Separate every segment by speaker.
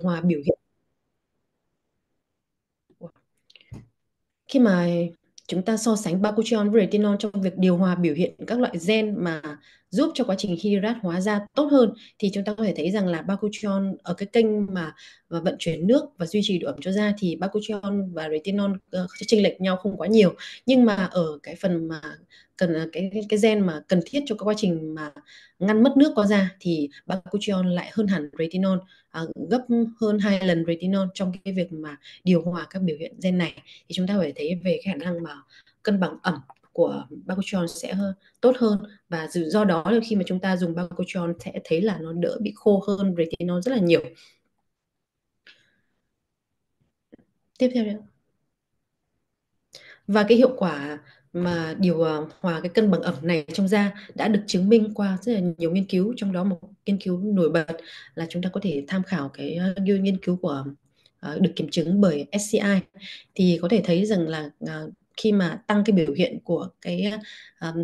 Speaker 1: Hòa biểu hiện khi mà chúng ta so sánh bakuchion với retinol trong việc điều hòa biểu hiện các loại gen mà giúp cho quá trình hydrat hóa ra tốt hơn thì chúng ta có thể thấy rằng là bakuchion ở cái kênh mà và vận chuyển nước và duy trì độ ẩm cho da thì bakuchiol và retinol uh, chênh lệch nhau không quá nhiều nhưng mà ở cái phần mà cần ờ, cái cái gen mà cần thiết cho cái quá trình mà ngăn mất nước qua da thì bakuchiol lại hơn hẳn retinol à, gấp hơn hai lần retinol trong cái việc mà điều hòa các biểu hiện gen này thì chúng ta phải thấy về khả năng mà cân bằng ẩm của bakuchiol sẽ hơn, tốt hơn và do đó là khi mà chúng ta dùng bakuchiol sẽ thấy là nó đỡ bị khô hơn retinol rất là nhiều. tiếp theo đi Và cái hiệu quả mà điều ờ, hòa cái cân bằng ẩm này trong da đã được chứng minh qua rất là nhiều nghiên cứu trong đó một nghiên cứu nổi bật là chúng ta có thể tham khảo cái ờ, nghiên cứu của ờ, được kiểm chứng bởi SCI thì có thể thấy rằng là khi mà tăng cái biểu hiện của cái um,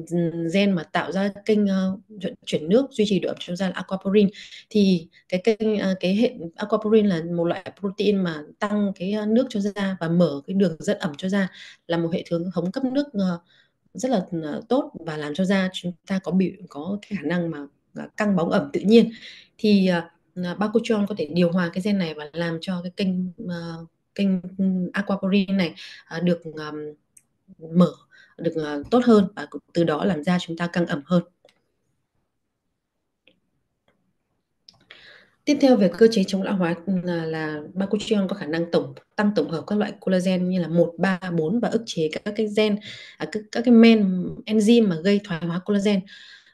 Speaker 1: gen mà tạo ra kênh uh, chuyển nước duy trì độ ẩm trong da là aquaporin thì cái kênh uh, cái hệ aquaporin là một loại protein mà tăng cái uh, nước cho da và mở cái đường dẫn ẩm cho da là một hệ thống hống cấp nước uh, rất là uh, tốt và làm cho da chúng ta có bị có cái khả năng mà uh, căng bóng ẩm tự nhiên thì uh, bakuchon có thể điều hòa cái gen này và làm cho cái kênh uh, kênh ừ, aquaporin này uh, được um, mở được ờ, tốt hơn và từ đó làm da chúng ta căng ẩm hơn Tiếp theo về cơ chế chống lão hóa ừ, là, là Bakuchion có khả năng tổng tăng tổng hợp các loại collagen như là 1, 3, 4 và ức chế các cái gen à, các, các cái men enzyme mà gây thoái hóa collagen.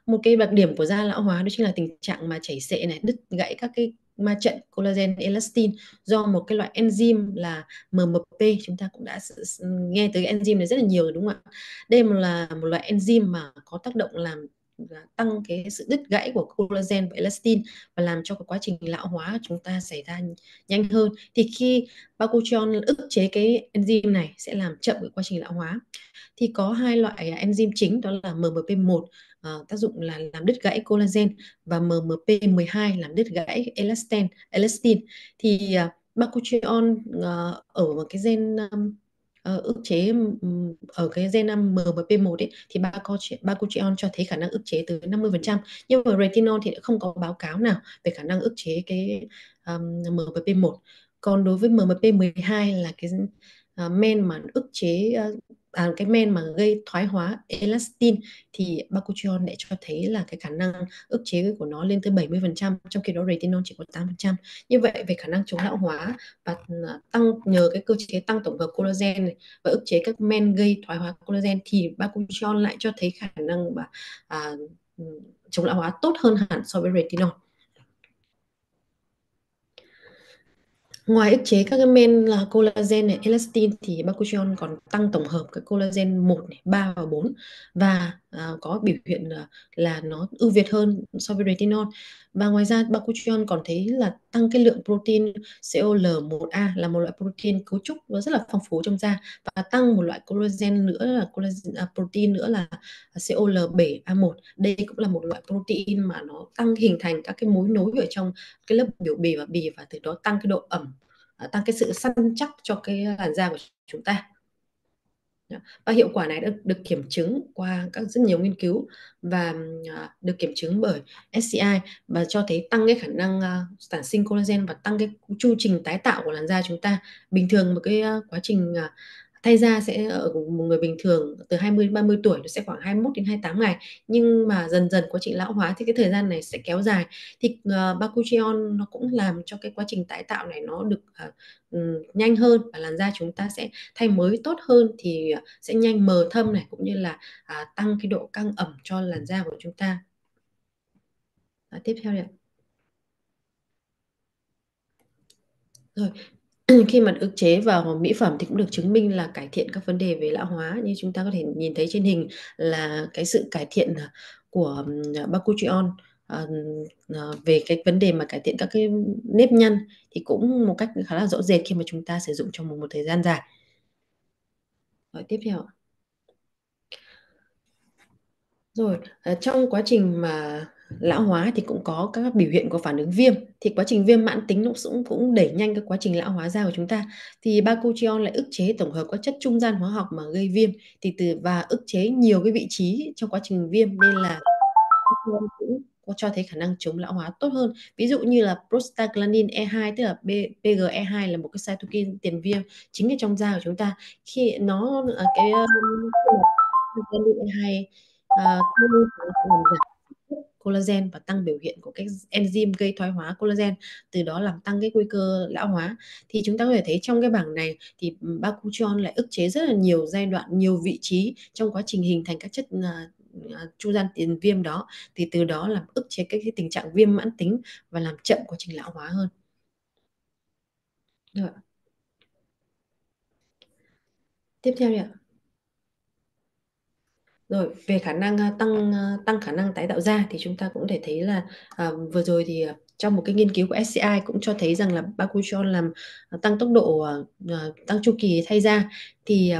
Speaker 1: Một cái đặc điểm của da lão hóa đó chính là tình trạng mà chảy xệ này, đứt gãy các cái ma trận collagen elastin do một cái loại enzyme là MMP chúng ta cũng đã nghe tới enzyme này rất là nhiều rồi đúng không ạ đây là một loại enzyme mà có tác động làm tăng cái sự đứt gãy của collagen và elastin và làm cho cái quá trình lão hóa của chúng ta xảy ra nhanh hơn thì khi bakuchion ức chế cái enzyme này sẽ làm chậm cái quá trình lão hóa thì có hai loại enzyme chính đó là MMP1 uh, ờ, tác dụng là làm đứt gãy collagen và MMP12 làm đứt gãy elastin elastin thì uh, ờ, bakuchion uh, ờ, ở một cái gen um, uh, ờ, ức chế ở cái gen 5 MMP1 ấy, thì ba ba cô chị on cho thấy khả năng ức chế tới 50%. Nhưng mà retinol thì không có báo cáo nào về khả năng ức chế cái um, MMP1. Còn đối với MMP12 là cái uh, men mà ức chế uh, à, cái men mà gây thoái hóa elastin thì bakuchiol lại cho thấy là cái khả năng ức chế của nó lên tới 70% trong khi đó retinol chỉ có 8%. Như vậy về khả năng chống lão hóa và à, tăng nhờ cái cơ chế tăng tổng hợp collagen này và ức chế các men gây thoái hóa collagen thì bakuchiol lại cho thấy khả năng và à, ừ, chống lão hóa tốt hơn hẳn so với retinol. ngoài ức chế các cái men là collagen này elastin thì bakuchion còn tăng tổng hợp cái collagen 1 này, 3 và 4 và À, có biểu hiện là, là nó ưu việt hơn so với retinol và ngoài ra bakuchion còn thấy là tăng cái lượng protein COL1A là một loại protein cấu trúc nó rất là phong phú trong da và tăng một loại collagen nữa là collagen à, protein nữa là COL7A1 đây cũng là một loại protein mà nó tăng hình thành các cái mối nối ở trong cái lớp biểu bì và bì và từ đó tăng cái độ ẩm à, tăng cái sự săn chắc cho cái làn da của chúng ta và hiệu quả này đã được kiểm chứng qua các rất nhiều nghiên cứu và à, được kiểm chứng bởi SCI và cho thấy tăng cái khả năng à, sản sinh collagen và tăng cái chu trình tái tạo của làn da chúng ta bình thường một cái à, quá trình thay da sẽ ở ờ, một người bình thường từ 20 đến 30 tuổi nó sẽ khoảng 21 đến 28 ngày nhưng mà dần dần quá trình lão hóa thì cái thời gian này sẽ kéo dài thì uh, bakuchion nó cũng làm cho cái quá trình tái tạo này nó được uh, nhanh hơn và làn da chúng ta sẽ thay mới tốt hơn thì uh, sẽ nhanh mờ thâm này cũng như là uh, tăng cái độ căng ẩm cho làn da của chúng ta à, tiếp theo đây ạ rồi Ừ, khi mà ức chế vào mỹ phẩm thì cũng được chứng minh là cải thiện các vấn đề về lão hóa như chúng ta có thể nhìn thấy trên hình là cái sự cải thiện à, của bakuchion à, à, về cái vấn đề mà cải thiện các cái nếp nhăn thì cũng một cách khá là rõ rệt khi mà chúng ta sử dụng trong một, một thời gian dài. Rồi tiếp theo Rồi, trong quá trình mà lão hóa thì cũng có các biểu hiện của phản ứng viêm thì quá trình viêm mãn tính nó cũng cũng đẩy nhanh cái quá trình lão hóa da của chúng ta thì bakuchion lại ức chế tổng hợp các chất trung gian hóa học mà gây viêm thì từ và ức chế nhiều cái vị trí trong quá trình viêm nên là cũng có cho thấy khả năng chống lão hóa tốt hơn ví dụ như là prostaglandin E2 tức là PGE2 là một cái cytokine tiền viêm chính ở trong da của chúng ta khi nó à, cái uh, E2 uh, làm giảm collagen và tăng biểu hiện của các enzyme gây thoái hóa collagen từ đó làm tăng cái nguy cơ lão hóa thì chúng ta có thể thấy trong cái bảng này thì ừ, bakuchon lại ức chế rất là nhiều giai đoạn nhiều vị trí trong quá trình hình thành các chất à, à, chu gian tiền viêm đó thì từ đó làm ức chế các cái tình trạng viêm mãn tính và làm chậm quá trình lão hóa hơn Được. tiếp theo ạ rồi về khả năng tăng tăng khả năng tái tạo da thì chúng ta cũng thể thấy là à, vừa rồi thì à, trong một cái nghiên cứu của SCI cũng cho thấy rằng là bakuchiol làm à, tăng tốc độ à, tăng chu kỳ thay da thì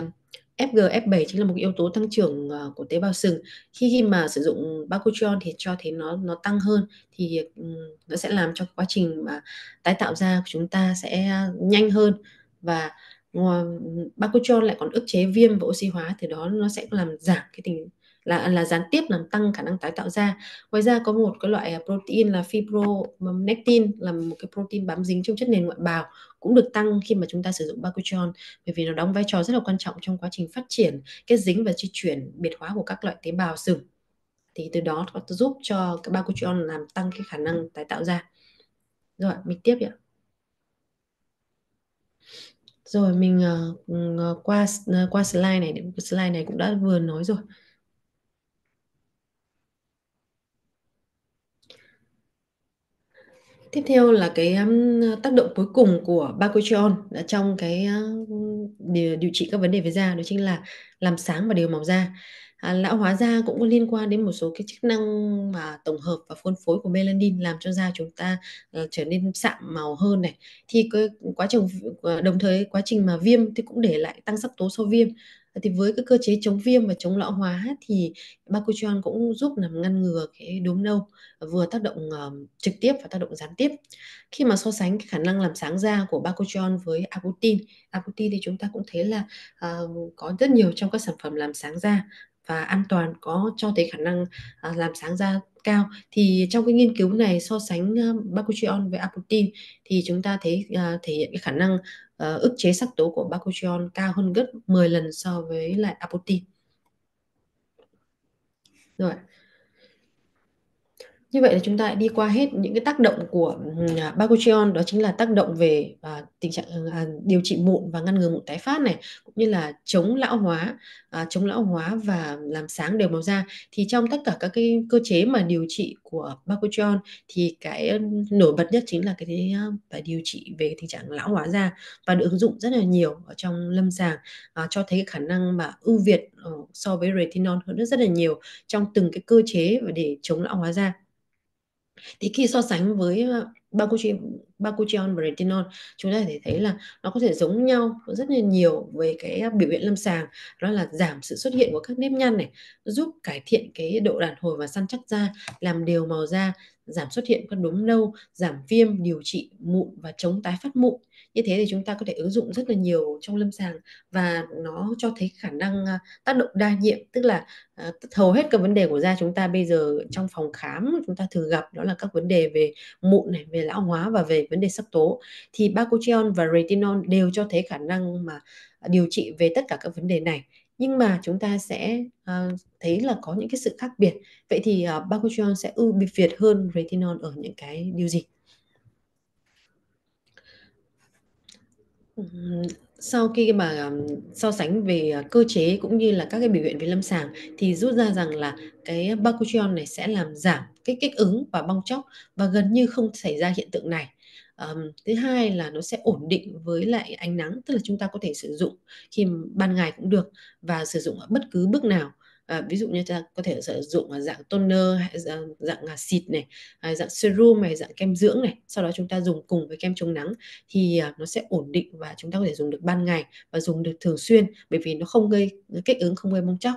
Speaker 1: FGF7 chính là một yếu tố tăng trưởng của tế bào sừng. Khi khi mà sử dụng bakuchiol thì cho thấy nó nó tăng hơn thì ừ, nó sẽ làm cho quá trình mà tái tạo da của chúng ta sẽ nhanh hơn và Ờ, bakuchol lại còn ức chế viêm và oxy hóa thì đó nó sẽ làm giảm cái tình là là gián tiếp làm tăng khả năng tái tạo da. Ngoài ra có một cái loại à, protein là fibronectin là một cái protein bám dính trong chất nền ngoại bào cũng được tăng khi mà chúng ta sử dụng bakuchon bởi vì nó đóng vai trò rất là quan trọng trong quá trình phát triển, kết dính và di chuyển biệt hóa của các loại tế bào sừng. Thì từ đó có giúp cho cái bakuchon làm tăng cái khả năng tái tạo da. Rồi, mình tiếp ạ rồi mình uh, qua uh, qua slide này slide này cũng đã vừa nói rồi tiếp theo là cái um, tác động cuối cùng của bakuchion trong cái uh, điều, điều trị các vấn đề về da đó chính là làm sáng và đều màu da à, lão hóa da cũng có liên quan đến một số cái chức năng mà tổng hợp và phân phối của melanin làm cho da chúng ta uh, trở nên sạm màu hơn này thì cái quá trình ờ, đồng thời quá trình mà viêm thì cũng để lại tăng sắc tố sau viêm ờ, thì với cái cơ chế chống viêm và chống lão hóa thì bakuchuan cũng giúp làm ngăn ngừa cái đốm nâu vừa tác động uh, trực tiếp và tác động gián tiếp khi mà so sánh cái khả năng làm sáng da của bakuchuan với abutin abutin thì chúng ta cũng thấy là uh, có rất nhiều trong các sản phẩm làm sáng da và an toàn có cho thấy khả năng à, làm sáng da cao thì trong cái nghiên cứu này so sánh uh, với apotin thì chúng ta thấy à, thể hiện cái khả năng ờ, ức chế sắc tố của bakuchion cao hơn gấp 10 lần so với lại apotin rồi như vậy là chúng ta đã đi qua hết những cái tác động của ừ, à, đó chính là tác động về à, tình trạng à, điều trị mụn và ngăn ngừa mụn tái phát này cũng như là chống lão hóa, à, chống lão hóa và làm sáng đều màu da. Thì trong tất cả các cái cơ chế mà điều trị của Bakuchion thì cái nổi bật nhất chính là cái à, phải điều trị về tình trạng lão hóa da và được ứng dụng rất là nhiều ở trong lâm sàng à, cho thấy cái khả năng mà ưu việt ờ, so với retinol hơn rất là nhiều trong từng cái cơ chế để chống lão hóa da thì khi so sánh với ờ, ba cô chị bakuchiol và retinol chúng ta có thể thấy là nó có thể giống nhau rất là nhiều về cái à, biểu hiện lâm sàng đó là giảm sự xuất hiện của các nếp nhăn này giúp cải thiện cái độ đàn hồi và săn chắc da làm đều màu da giảm xuất hiện các đốm nâu giảm viêm điều trị mụn và chống tái phát mụn như thế thì chúng ta có thể ứng dụng rất là nhiều trong lâm sàng và nó cho thấy khả năng à, tác động đa nhiệm tức là à, hầu hết các vấn đề của da chúng ta bây giờ trong phòng khám chúng ta thường gặp đó là các vấn đề về mụn này về lão hóa và về vấn đề sắc tố thì bacochion và retinol đều cho thấy khả năng mà à, điều trị về tất cả các vấn đề này nhưng mà chúng ta sẽ uh, thấy là có những cái sự khác biệt vậy thì uh, ờ, bacochion sẽ ưu việt hơn retinol ở những cái điều gì sau khi mà ờ, so sánh về cơ chế cũng như là các cái biểu hiện về lâm sàng thì rút ra rằng là cái bacuchion này sẽ làm giảm cái kích ứng và bong chóc và gần như không xảy ra hiện tượng này um, thứ hai là nó sẽ ổn định với lại ánh nắng tức là chúng ta có thể sử dụng khi ban ngày cũng được và sử dụng ở bất cứ bước nào À, ví dụ như ta có thể sử dụng ở dạng toner hay dạng, dạng à, xịt này à, dạng serum này dạng kem dưỡng này sau đó chúng ta dùng cùng với kem chống nắng thì à, nó sẽ ổn định và chúng ta có thể dùng được ban ngày và dùng được thường xuyên bởi vì nó không gây kích ứng không gây bong chóc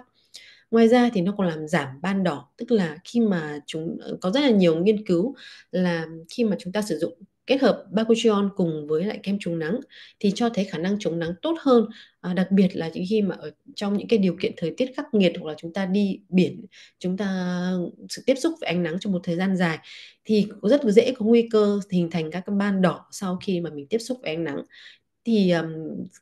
Speaker 1: ngoài ra thì nó còn làm giảm ban đỏ tức là khi mà chúng ờ, có rất là nhiều nghiên cứu là khi mà chúng ta sử dụng kết hợp bakuchion cùng với lại kem chống nắng thì cho thấy khả năng chống nắng tốt hơn à, đặc biệt là những khi mà ở trong những cái điều kiện thời tiết khắc nghiệt hoặc là chúng ta đi biển chúng ta sự tiếp xúc với ánh nắng trong một thời gian dài thì cũng rất dễ có nguy cơ hình thành các cái ban đỏ sau khi mà mình tiếp xúc với ánh nắng thì um,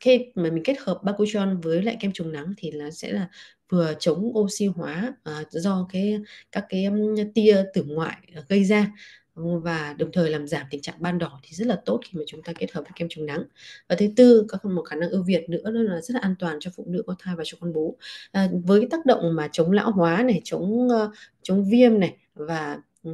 Speaker 1: khi mà mình kết hợp bakuchion với lại kem chống nắng thì là sẽ là vừa chống oxy hóa uh, do cái các cái um, tia tử ngoại à, gây ra và đồng thời làm giảm tình trạng ban đỏ thì rất là tốt khi mà chúng ta kết hợp với kem chống nắng và thứ tư có một khả năng ưu việt nữa đó là rất là an toàn cho phụ nữ có thai và cho con bú à, với cái tác động mà chống lão hóa này chống ờ, chống viêm này và ờ,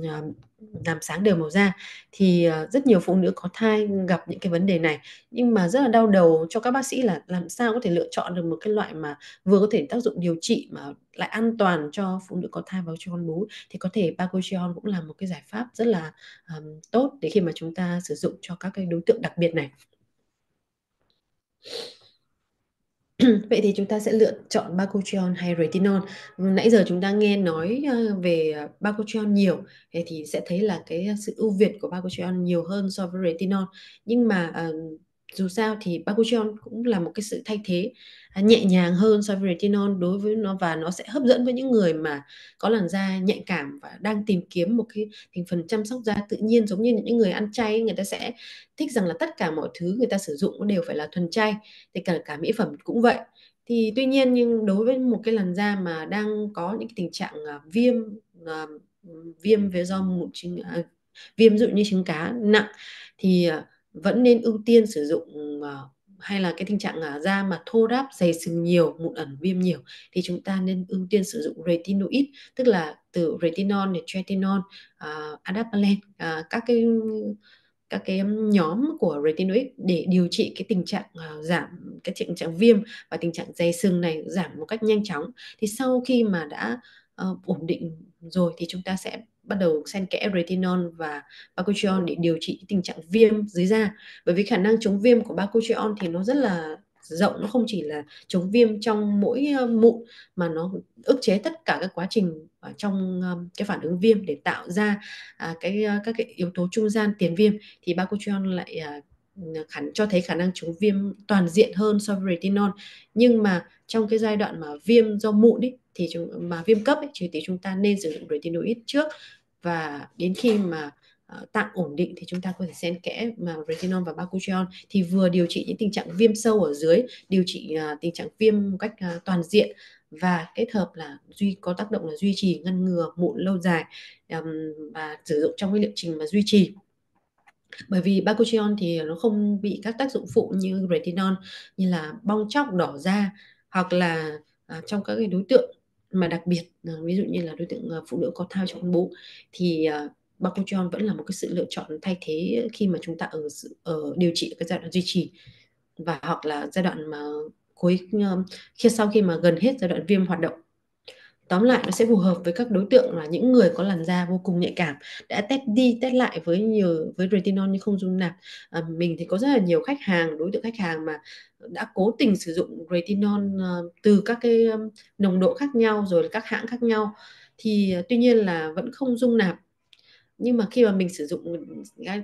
Speaker 1: làm sáng đều màu da thì ờ, rất nhiều phụ nữ có thai gặp những cái vấn đề này nhưng mà rất là đau đầu cho các bác sĩ là làm sao có thể lựa chọn được một cái loại mà vừa có thể tác dụng điều trị mà lại an toàn cho phụ nữ có thai và cho con bú thì có thể bacochion cũng là một cái giải pháp rất là um, tốt để khi mà chúng ta sử dụng cho các cái đối tượng đặc biệt này Vậy thì chúng ta sẽ lựa chọn bakuchiol hay retinol. Nãy giờ chúng ta nghe nói ờ, về ờ, bakuchiol nhiều thì sẽ thấy là cái sự ưu việt của bakuchiol nhiều hơn so với retinol. Nhưng mà uh, dù sao thì bakuchion cũng là một cái sự thay thế à, nhẹ nhàng hơn so với retinol đối với nó và nó sẽ hấp dẫn với những người mà có làn da nhạy cảm và đang tìm kiếm một cái thành phần chăm sóc da tự nhiên giống như những người ăn chay người ta sẽ thích rằng là tất cả mọi thứ người ta sử dụng đều phải là thuần chay thì cả cả mỹ phẩm cũng vậy thì tuy nhiên nhưng đối với một cái làn da mà đang có những cái tình trạng à, viêm à, viêm về do mụn trứng viêm dụ như trứng cá nặng thì vẫn nên ưu tiên sử dụng ờ, hay là cái tình trạng à, da mà thô ráp dày sừng nhiều mụn ẩn viêm nhiều thì chúng ta nên ưu tiên sử dụng retinoid tức là từ retinol này tretinol uh, à, adapalen uh, à, các cái các cái nhóm của retinoid để điều trị cái tình trạng uh, giảm cái tình trạng viêm và tình trạng dày sừng này giảm một cách nhanh chóng thì sau khi mà đã uh, ổn định rồi thì chúng ta sẽ bắt đầu xen kẽ retinol và bakuchiol để điều trị tình trạng viêm dưới da bởi vì khả năng chống viêm của bakuchiol thì nó rất là rộng nó không chỉ là chống viêm trong mỗi ờ, mụn mà nó ức chế tất cả các quá trình ở trong ờ, cái phản ứng viêm để tạo ra à, cái ờ, các cái yếu tố trung gian tiền viêm thì bakuchiol lại khả, cho thấy khả năng chống viêm toàn diện hơn so với retinol nhưng mà trong cái giai đoạn mà viêm do mụn ấy, thì chúng, mà viêm cấp ấy, thì chúng ta nên sử dụng retinoid trước và đến khi mà ờ, tạng ổn định thì chúng ta có thể xen kẽ mà retinol và bakuchiol thì vừa điều trị những tình trạng viêm sâu ở dưới điều trị uh, tình trạng viêm một cách uh, toàn diện và kết hợp là duy có tác động là duy trì ngăn ngừa mụn lâu dài um, và sử dụng trong cái liệu trình mà duy trì bởi vì bakuchiol thì nó không bị các tác dụng phụ như retinol như là bong chóc đỏ da hoặc là uh, trong các cái đối tượng mà đặc biệt ờ, ví dụ như là đối tượng ờ, phụ nữ có thai trong bụng thì ờ, bakuchion vẫn là một cái sự lựa chọn thay thế khi mà chúng ta ở ở điều trị cái giai đoạn duy trì và hoặc là giai đoạn mà cuối khi sau khi mà gần hết giai đoạn viêm hoạt động tóm lại nó sẽ phù hợp với các đối tượng là những người có làn da vô cùng nhạy cảm đã test đi test lại với nhiều với retinol nhưng không dung nạp à, mình thì có rất là nhiều khách hàng đối tượng khách hàng mà đã cố tình sử dụng retinol ờ, từ các cái nồng độ khác nhau rồi các hãng khác nhau thì ờ, tuy nhiên là vẫn không dung nạp nhưng mà khi mà mình sử dụng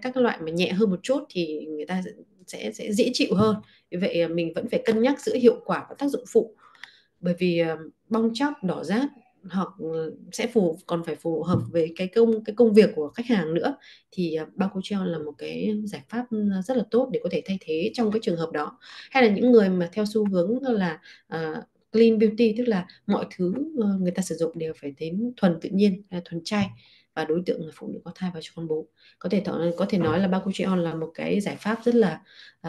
Speaker 1: các loại mà nhẹ hơn một chút thì người ta sẽ sẽ dễ chịu hơn vì vậy ờ, mình vẫn phải cân nhắc giữa hiệu quả và tác dụng phụ bởi vì ờ, bong chóc đỏ rát hoặc ừ, sẽ phù còn phải phù hợp với cái công cái công việc của khách hàng nữa thì ờ, bao cô Bakuchion là một cái giải pháp ừ, rất là tốt để có thể thay thế trong cái trường hợp đó hay là những người mà theo xu hướng là uh, clean beauty tức là mọi thứ người ta sử dụng đều phải đến thuần tự nhiên à, thuần chay và đối tượng là phụ nữ có thai và cho con bú có thể th- có thể nói là bao cô Bakuchion là một cái giải pháp rất là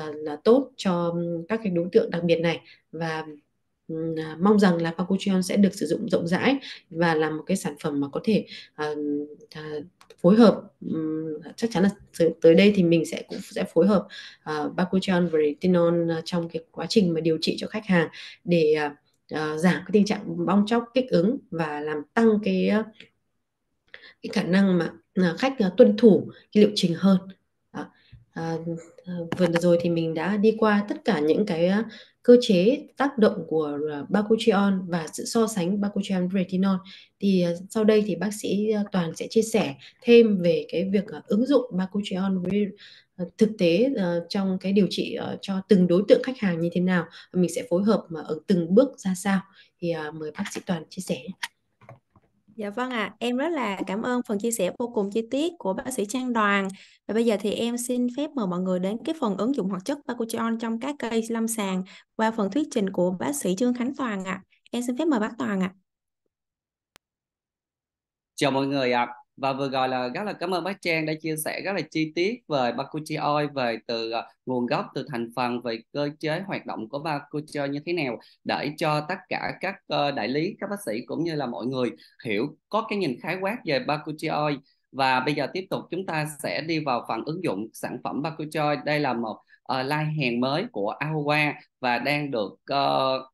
Speaker 1: uh, là tốt cho ừ, các cái đối tượng đặc biệt này và À, mong rằng là Pacutrion sẽ được sử dụng rộng rãi và là một cái sản phẩm mà có thể uh, uh, phối hợp um, chắc chắn là tới đây thì mình sẽ cũng sẽ phối hợp uh, Pacutrion và Retinol trong cái quá trình mà điều trị cho khách hàng để uh, uh, giảm cái tình trạng bong chóc kích ứng và làm tăng cái uh, cái khả năng mà uh, khách uh, tuân thủ cái liệu trình hơn. Uh, uh, vừa rồi thì mình đã đi qua tất cả những cái uh, cơ chế tác động của ờ, bakuchion và sự so sánh bakuchion retinol thì ờ, sau đây thì bác sĩ ờ, Toàn sẽ chia sẻ thêm về cái việc ứng dụng bakuchion với thực tế trong cái điều trị cho từng đối tượng khách hàng như thế nào mình sẽ phối hợp mà ở từng bước ra sao thì mời bác sĩ Toàn chia sẻ
Speaker 2: Dạ vâng ạ, à. em rất là cảm ơn phần chia sẻ vô cùng chi tiết của bác sĩ Trang Đoàn. Và bây giờ thì em xin phép mời mọi người đến cái phần ứng dụng hoạt chất Bakuchion trong các cây lâm sàng qua phần thuyết trình của bác sĩ Trương Khánh Toàn ạ. À. Em xin phép mời bác Toàn ạ. À.
Speaker 3: Chào mọi người ạ. À và vừa rồi là rất là cảm ơn bác Trang đã chia sẻ rất là chi tiết về Bakuchi Oil về từ à, nguồn gốc từ thành phần về cơ chế hoạt động của Bakuchi như thế nào để cho tất cả các ờ, đại lý các bác sĩ cũng như là mọi người hiểu có cái nhìn khái quát về Bakuchi Oil và bây giờ tiếp tục chúng ta sẽ đi vào phần ứng dụng sản phẩm Bakuchi Oil đây là một uh, line hàng mới của Aowa và đang được uh,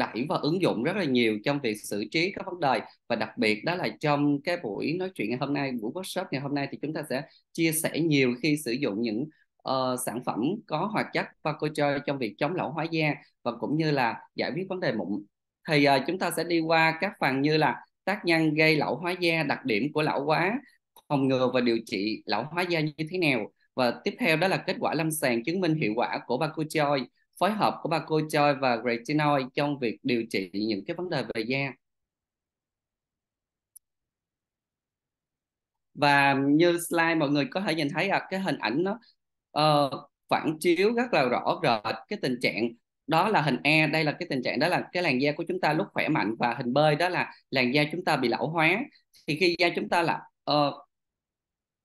Speaker 3: đẩy và ứng dụng rất là nhiều trong việc xử trí các vấn đề và đặc biệt đó là trong cái buổi nói chuyện ngày hôm nay buổi workshop ngày hôm nay thì chúng ta sẽ chia sẻ nhiều khi sử dụng những uh, sản phẩm có hoạt chất vacochoy trong việc chống lão hóa da và cũng như là giải quyết vấn đề mụn thì uh, chúng ta sẽ đi qua các phần như là tác nhân gây lão hóa da đặc điểm của lão hóa phòng ngừa và điều trị lão hóa da như thế nào và tiếp theo đó là kết quả lâm sàng chứng minh hiệu quả của vacochoy phối hợp của bà cô Choi và retinoid trong việc điều trị những cái vấn đề về da. Và như slide mọi người có thể nhìn thấy à, cái hình ảnh nó uh, phản chiếu rất là rõ rệt cái tình trạng đó là hình e đây là cái tình trạng đó là cái làn da của chúng ta lúc khỏe mạnh và hình B đó là làn da chúng ta bị lão hóa thì khi da chúng ta là uh,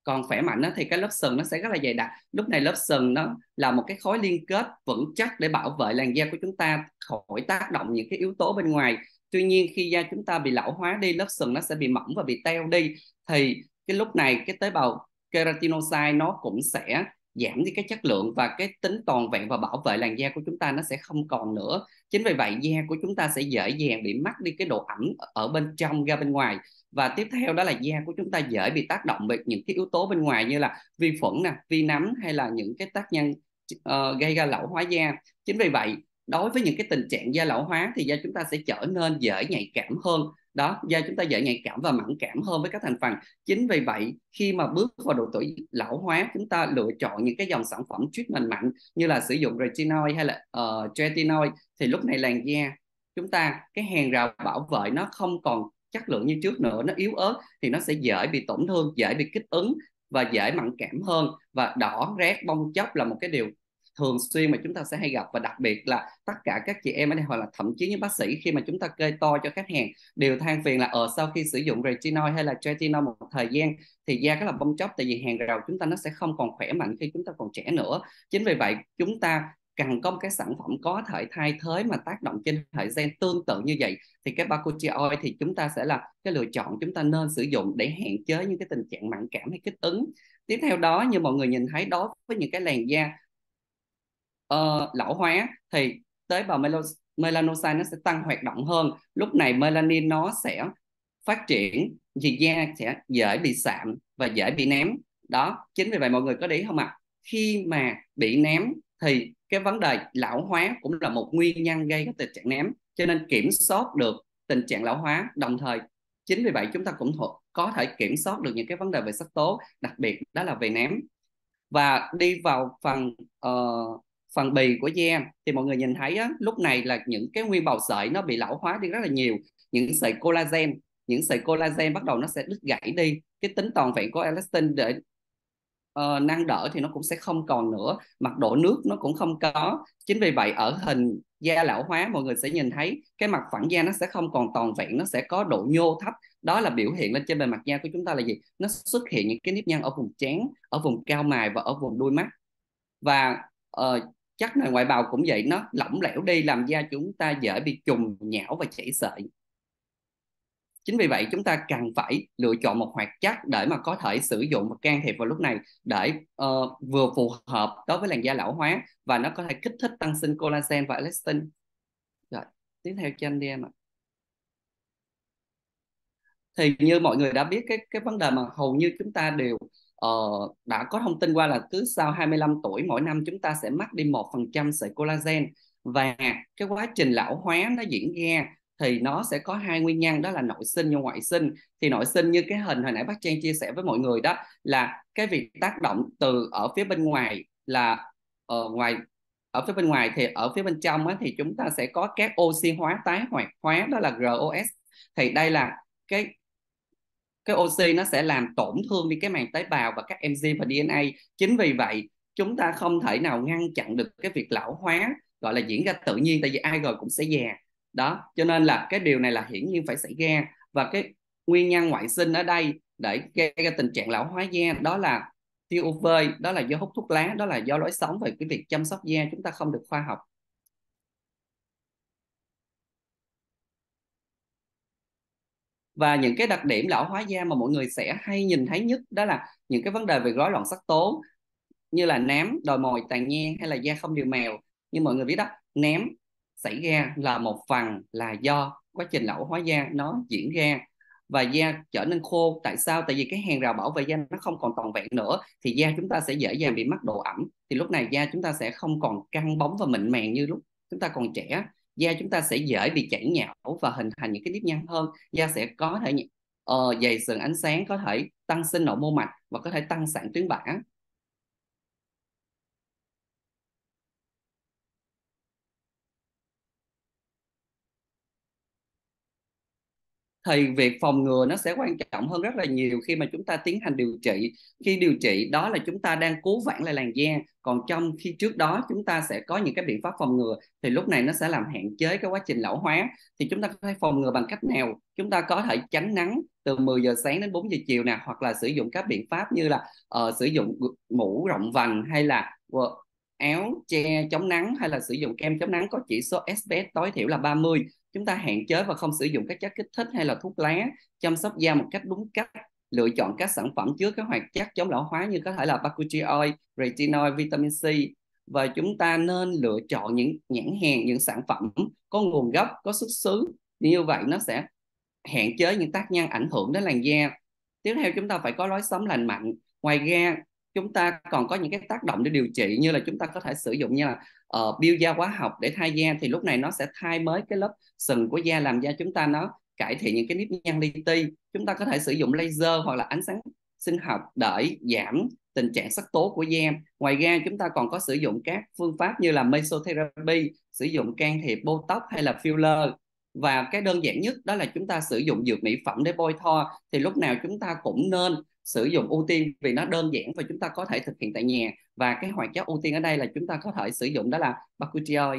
Speaker 3: còn khỏe mạnh á, thì cái lớp sừng nó sẽ rất là dày đặc lúc này lớp sừng nó là một cái khối liên kết vững chắc để bảo vệ làn da của chúng ta khỏi tác động những cái yếu tố bên ngoài tuy nhiên khi da chúng ta bị lão hóa đi lớp sừng nó sẽ bị mỏng và bị teo đi thì cái lúc này cái tế bào keratinocyte nó cũng sẽ giảm đi cái chất lượng và cái tính toàn vẹn và bảo vệ làn da của chúng ta nó sẽ không còn nữa chính vì vậy da của chúng ta sẽ dễ dàng bị mắc đi cái độ ẩm ở bên trong ra bên ngoài và tiếp theo đó là da của chúng ta dễ bị tác động bởi những cái yếu tố bên ngoài như là vi khuẩn nè vi nấm hay là những cái tác nhân uh, gây ra lão hóa da chính vì vậy đối với những cái tình trạng da lão hóa thì da chúng ta sẽ trở nên dễ nhạy cảm hơn đó da chúng ta dễ nhạy cảm và mẫn cảm hơn với các thành phần chính vì vậy khi mà bước vào độ tuổi lão hóa chúng ta lựa chọn những cái dòng sản phẩm treatment mạnh như là sử dụng retinoid hay là uh, tretinoid thì lúc này làn da chúng ta cái hàng rào bảo vệ nó không còn chất lượng như trước nữa nó yếu ớt thì nó sẽ dễ bị tổn thương dễ bị kích ứng và dễ mặn cảm hơn và đỏ rát bong chóc là một cái điều thường xuyên mà chúng ta sẽ hay gặp và đặc biệt là tất cả các chị em ở đây hoặc là thậm chí những bác sĩ khi mà chúng ta kê to cho khách hàng đều than phiền là ở ờ, sau khi sử dụng retinol hay là retinol một thời gian thì da cái là bong chóc tại vì hàng rào chúng ta nó sẽ không còn khỏe mạnh khi chúng ta còn trẻ nữa chính vì vậy chúng ta cần có một cái sản phẩm có thể thay thế mà tác động trên hệ gen tương tự như vậy thì cái bakuchiol thì chúng ta sẽ là cái lựa chọn chúng ta nên sử dụng để hạn chế những cái tình trạng mặn cảm hay kích ứng tiếp theo đó như mọi người nhìn thấy đối với những cái làn da uh, lão hóa thì tế bào melos- melanocyte nó sẽ tăng hoạt động hơn lúc này melanin nó sẽ phát triển thì da sẽ dễ bị sạm và dễ bị ném đó chính vì vậy mọi người có để ý không ạ à? khi mà bị ném thì cái vấn đề lão hóa cũng là một nguyên nhân gây cái tình trạng ném cho nên kiểm soát được tình trạng lão hóa đồng thời chính vì vậy chúng ta cũng có thể kiểm soát được những cái vấn đề về sắc tố đặc biệt đó là về ném và đi vào phần uh, phần bì của da thì mọi người nhìn thấy á, lúc này là những cái nguyên bào sợi nó bị lão hóa đi rất là nhiều những sợi collagen những sợi collagen bắt đầu nó sẽ đứt gãy đi cái tính toàn vẹn của elastin để uh, năng đỡ thì nó cũng sẽ không còn nữa mặt độ nước nó cũng không có chính vì vậy ở hình da lão hóa mọi người sẽ nhìn thấy cái mặt phẳng da nó sẽ không còn toàn vẹn nó sẽ có độ nhô thấp đó là biểu hiện lên trên bề mặt da của chúng ta là gì nó xuất hiện những cái nếp nhăn ở vùng trán ở vùng cao mài và ở vùng đuôi mắt và uh, chắc là ngoại bào cũng vậy nó lỏng lẻo đi làm da chúng ta dễ bị trùng nhão và chảy sợi chính vì vậy chúng ta cần phải lựa chọn một hoạt chất để mà có thể sử dụng và can thiệp vào lúc này để uh, vừa phù hợp đối với làn da lão hóa và nó có thể kích thích tăng sinh collagen và elastin rồi tiếp theo cho anh đi em ạ thì như mọi người đã biết cái cái vấn đề mà hầu như chúng ta đều uh, đã có thông tin qua là cứ sau 25 tuổi mỗi năm chúng ta sẽ mắc đi một phần trăm sợi collagen và cái quá trình lão hóa nó diễn ra thì nó sẽ có hai nguyên nhân đó là nội sinh và ngoại sinh thì nội sinh như cái hình hồi nãy bác trang chia sẻ với mọi người đó là cái việc tác động từ ở phía bên ngoài là ở ờ, ngoài ở phía bên ngoài thì ở phía bên trong á, thì chúng ta sẽ có các oxy hóa tái hoạt hóa đó là ROS thì đây là cái cái oxy nó sẽ làm tổn thương đi cái màng tế bào và các enzyme và DNA chính vì vậy chúng ta không thể nào ngăn chặn được cái việc lão hóa gọi là diễn ra tự nhiên tại vì ai rồi cũng sẽ già đó cho nên là cái điều này là hiển nhiên phải xảy ra và cái nguyên nhân ngoại sinh ở đây để gây ra tình trạng lão hóa da đó là tiêu UV đó là do hút thuốc lá đó là do lối sống về cái việc chăm sóc da chúng ta không được khoa học và những cái đặc điểm lão hóa da mà mọi người sẽ hay nhìn thấy nhất đó là những cái vấn đề về rối loạn sắc tố như là nám, đồi mồi, tàn nhang hay là da không đều mèo như mọi người biết đó nám xảy ra là một phần là do quá trình lão hóa da nó diễn ra và da trở nên khô tại sao tại vì cái hàng rào bảo vệ da nó không còn toàn vẹn nữa thì da chúng ta sẽ dễ dàng bị mắc độ ẩm thì lúc này da chúng ta sẽ không còn căng bóng và mịn màng như lúc chúng ta còn trẻ da chúng ta sẽ dễ bị chảy nhão và hình thành những cái nếp nhăn hơn da sẽ có thể uh, dày sừng ánh sáng có thể tăng sinh nội mô mạch và có thể tăng sản tuyến bã thì việc phòng ngừa nó sẽ quan trọng hơn rất là nhiều khi mà chúng ta tiến hành điều trị khi điều trị đó là chúng ta đang cứu vãn lại làn da còn trong khi trước đó chúng ta sẽ có những cái biện pháp phòng ngừa thì lúc này nó sẽ làm hạn chế cái quá trình lão hóa thì chúng ta có thể phòng ngừa bằng cách nào chúng ta có thể tránh nắng từ 10 giờ sáng đến 4 giờ chiều nè hoặc là sử dụng các biện pháp như là uh, sử dụng mũ rộng vành hay là ờ, áo che chống nắng hay là sử dụng kem chống nắng có chỉ số spf tối thiểu là 30 chúng ta hạn chế và không sử dụng các chất kích thích hay là thuốc lá chăm sóc da một cách đúng cách lựa chọn các sản phẩm chứa các hoạt chất chống lão hóa như có thể là bakuchiol, retinol, vitamin C và chúng ta nên lựa chọn những nhãn hàng, những sản phẩm có nguồn gốc, có xuất xứ như vậy nó sẽ hạn chế những tác nhân ảnh hưởng đến làn da. Tiếp theo chúng ta phải có lối sống lành mạnh. Ngoài ra chúng ta còn có những cái tác động để điều trị như là chúng ta có thể sử dụng như là uh, ờ, biêu da hóa học để thay da thì lúc này nó sẽ thay mới cái lớp sừng của da làm da chúng ta nó cải thiện những cái nếp nhăn li ti chúng ta có thể sử dụng laser hoặc là ánh sáng sinh học để giảm tình trạng sắc tố của da ngoài ra chúng ta còn có sử dụng các phương pháp như là mesotherapy sử dụng can thiệp botox hay là filler và cái đơn giản nhất đó là chúng ta sử dụng dược mỹ phẩm để bôi thoa thì lúc nào chúng ta cũng nên sử dụng ưu tiên vì nó đơn giản và chúng ta có thể thực hiện tại nhà và cái hoạt chất ưu tiên ở đây là chúng ta có thể sử dụng đó là bakuchiol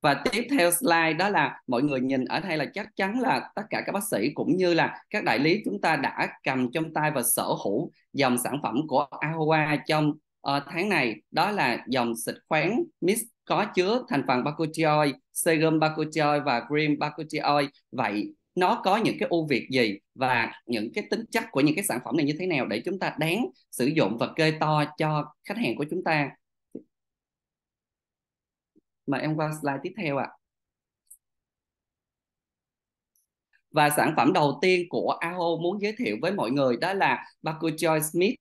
Speaker 3: và tiếp theo slide đó là mọi người nhìn ở đây là chắc chắn là tất cả các bác sĩ cũng như là các đại lý chúng ta đã cầm trong tay và sở hữu dòng sản phẩm của Ahoa trong uh, tháng này đó là dòng xịt khoáng Miss có chứa thành phần bacotiol, serum bacotiol và cream bacotiol. Vậy nó có những cái ưu việt gì và những cái tính chất của những cái sản phẩm này như thế nào để chúng ta đáng sử dụng và kê to cho khách hàng của chúng ta. Mời em qua slide tiếp theo ạ. À. Và sản phẩm đầu tiên của AHO muốn giới thiệu với mọi người đó là Bakuchoy Smith.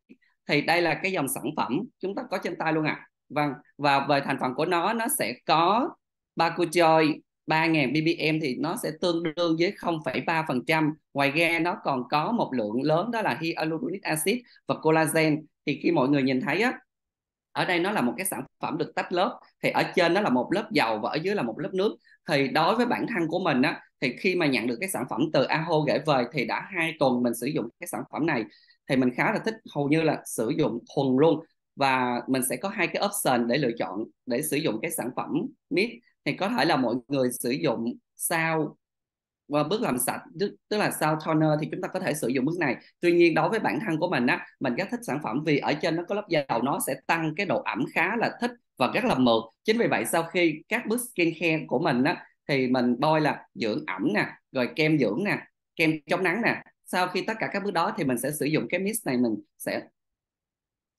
Speaker 3: Thì đây là cái dòng sản phẩm chúng ta có trên tay luôn ạ. À vâng và về thành phần của nó nó sẽ có ba bakuchoy 3.000 ppm thì nó sẽ tương đương với 0,3%. Ngoài ra nó còn có một lượng lớn đó là hyaluronic acid và collagen. Thì khi mọi người nhìn thấy á, ở đây nó là một cái sản phẩm được tách lớp thì ở trên nó là một lớp dầu và ở dưới là một lớp nước thì đối với bản thân của mình á thì khi mà nhận được cái sản phẩm từ Aho gửi về thì đã hai tuần mình sử dụng cái sản phẩm này thì mình khá là thích hầu như là sử dụng thuần luôn và mình sẽ có hai cái option để lựa chọn để sử dụng cái sản phẩm mist thì có thể là mọi người sử dụng sao và ờ, bước làm sạch tức, tức là sau toner thì chúng ta có thể sử dụng bước này tuy nhiên đối với bản thân của mình á mình rất thích sản phẩm vì ở trên nó có lớp dầu nó sẽ tăng cái độ ẩm khá là thích và rất là mượt chính vì vậy sau khi các bước skin care của mình á thì mình bôi là dưỡng ẩm nè rồi kem dưỡng nè kem chống nắng nè sau khi tất cả các bước đó thì mình sẽ sử dụng cái mist này mình sẽ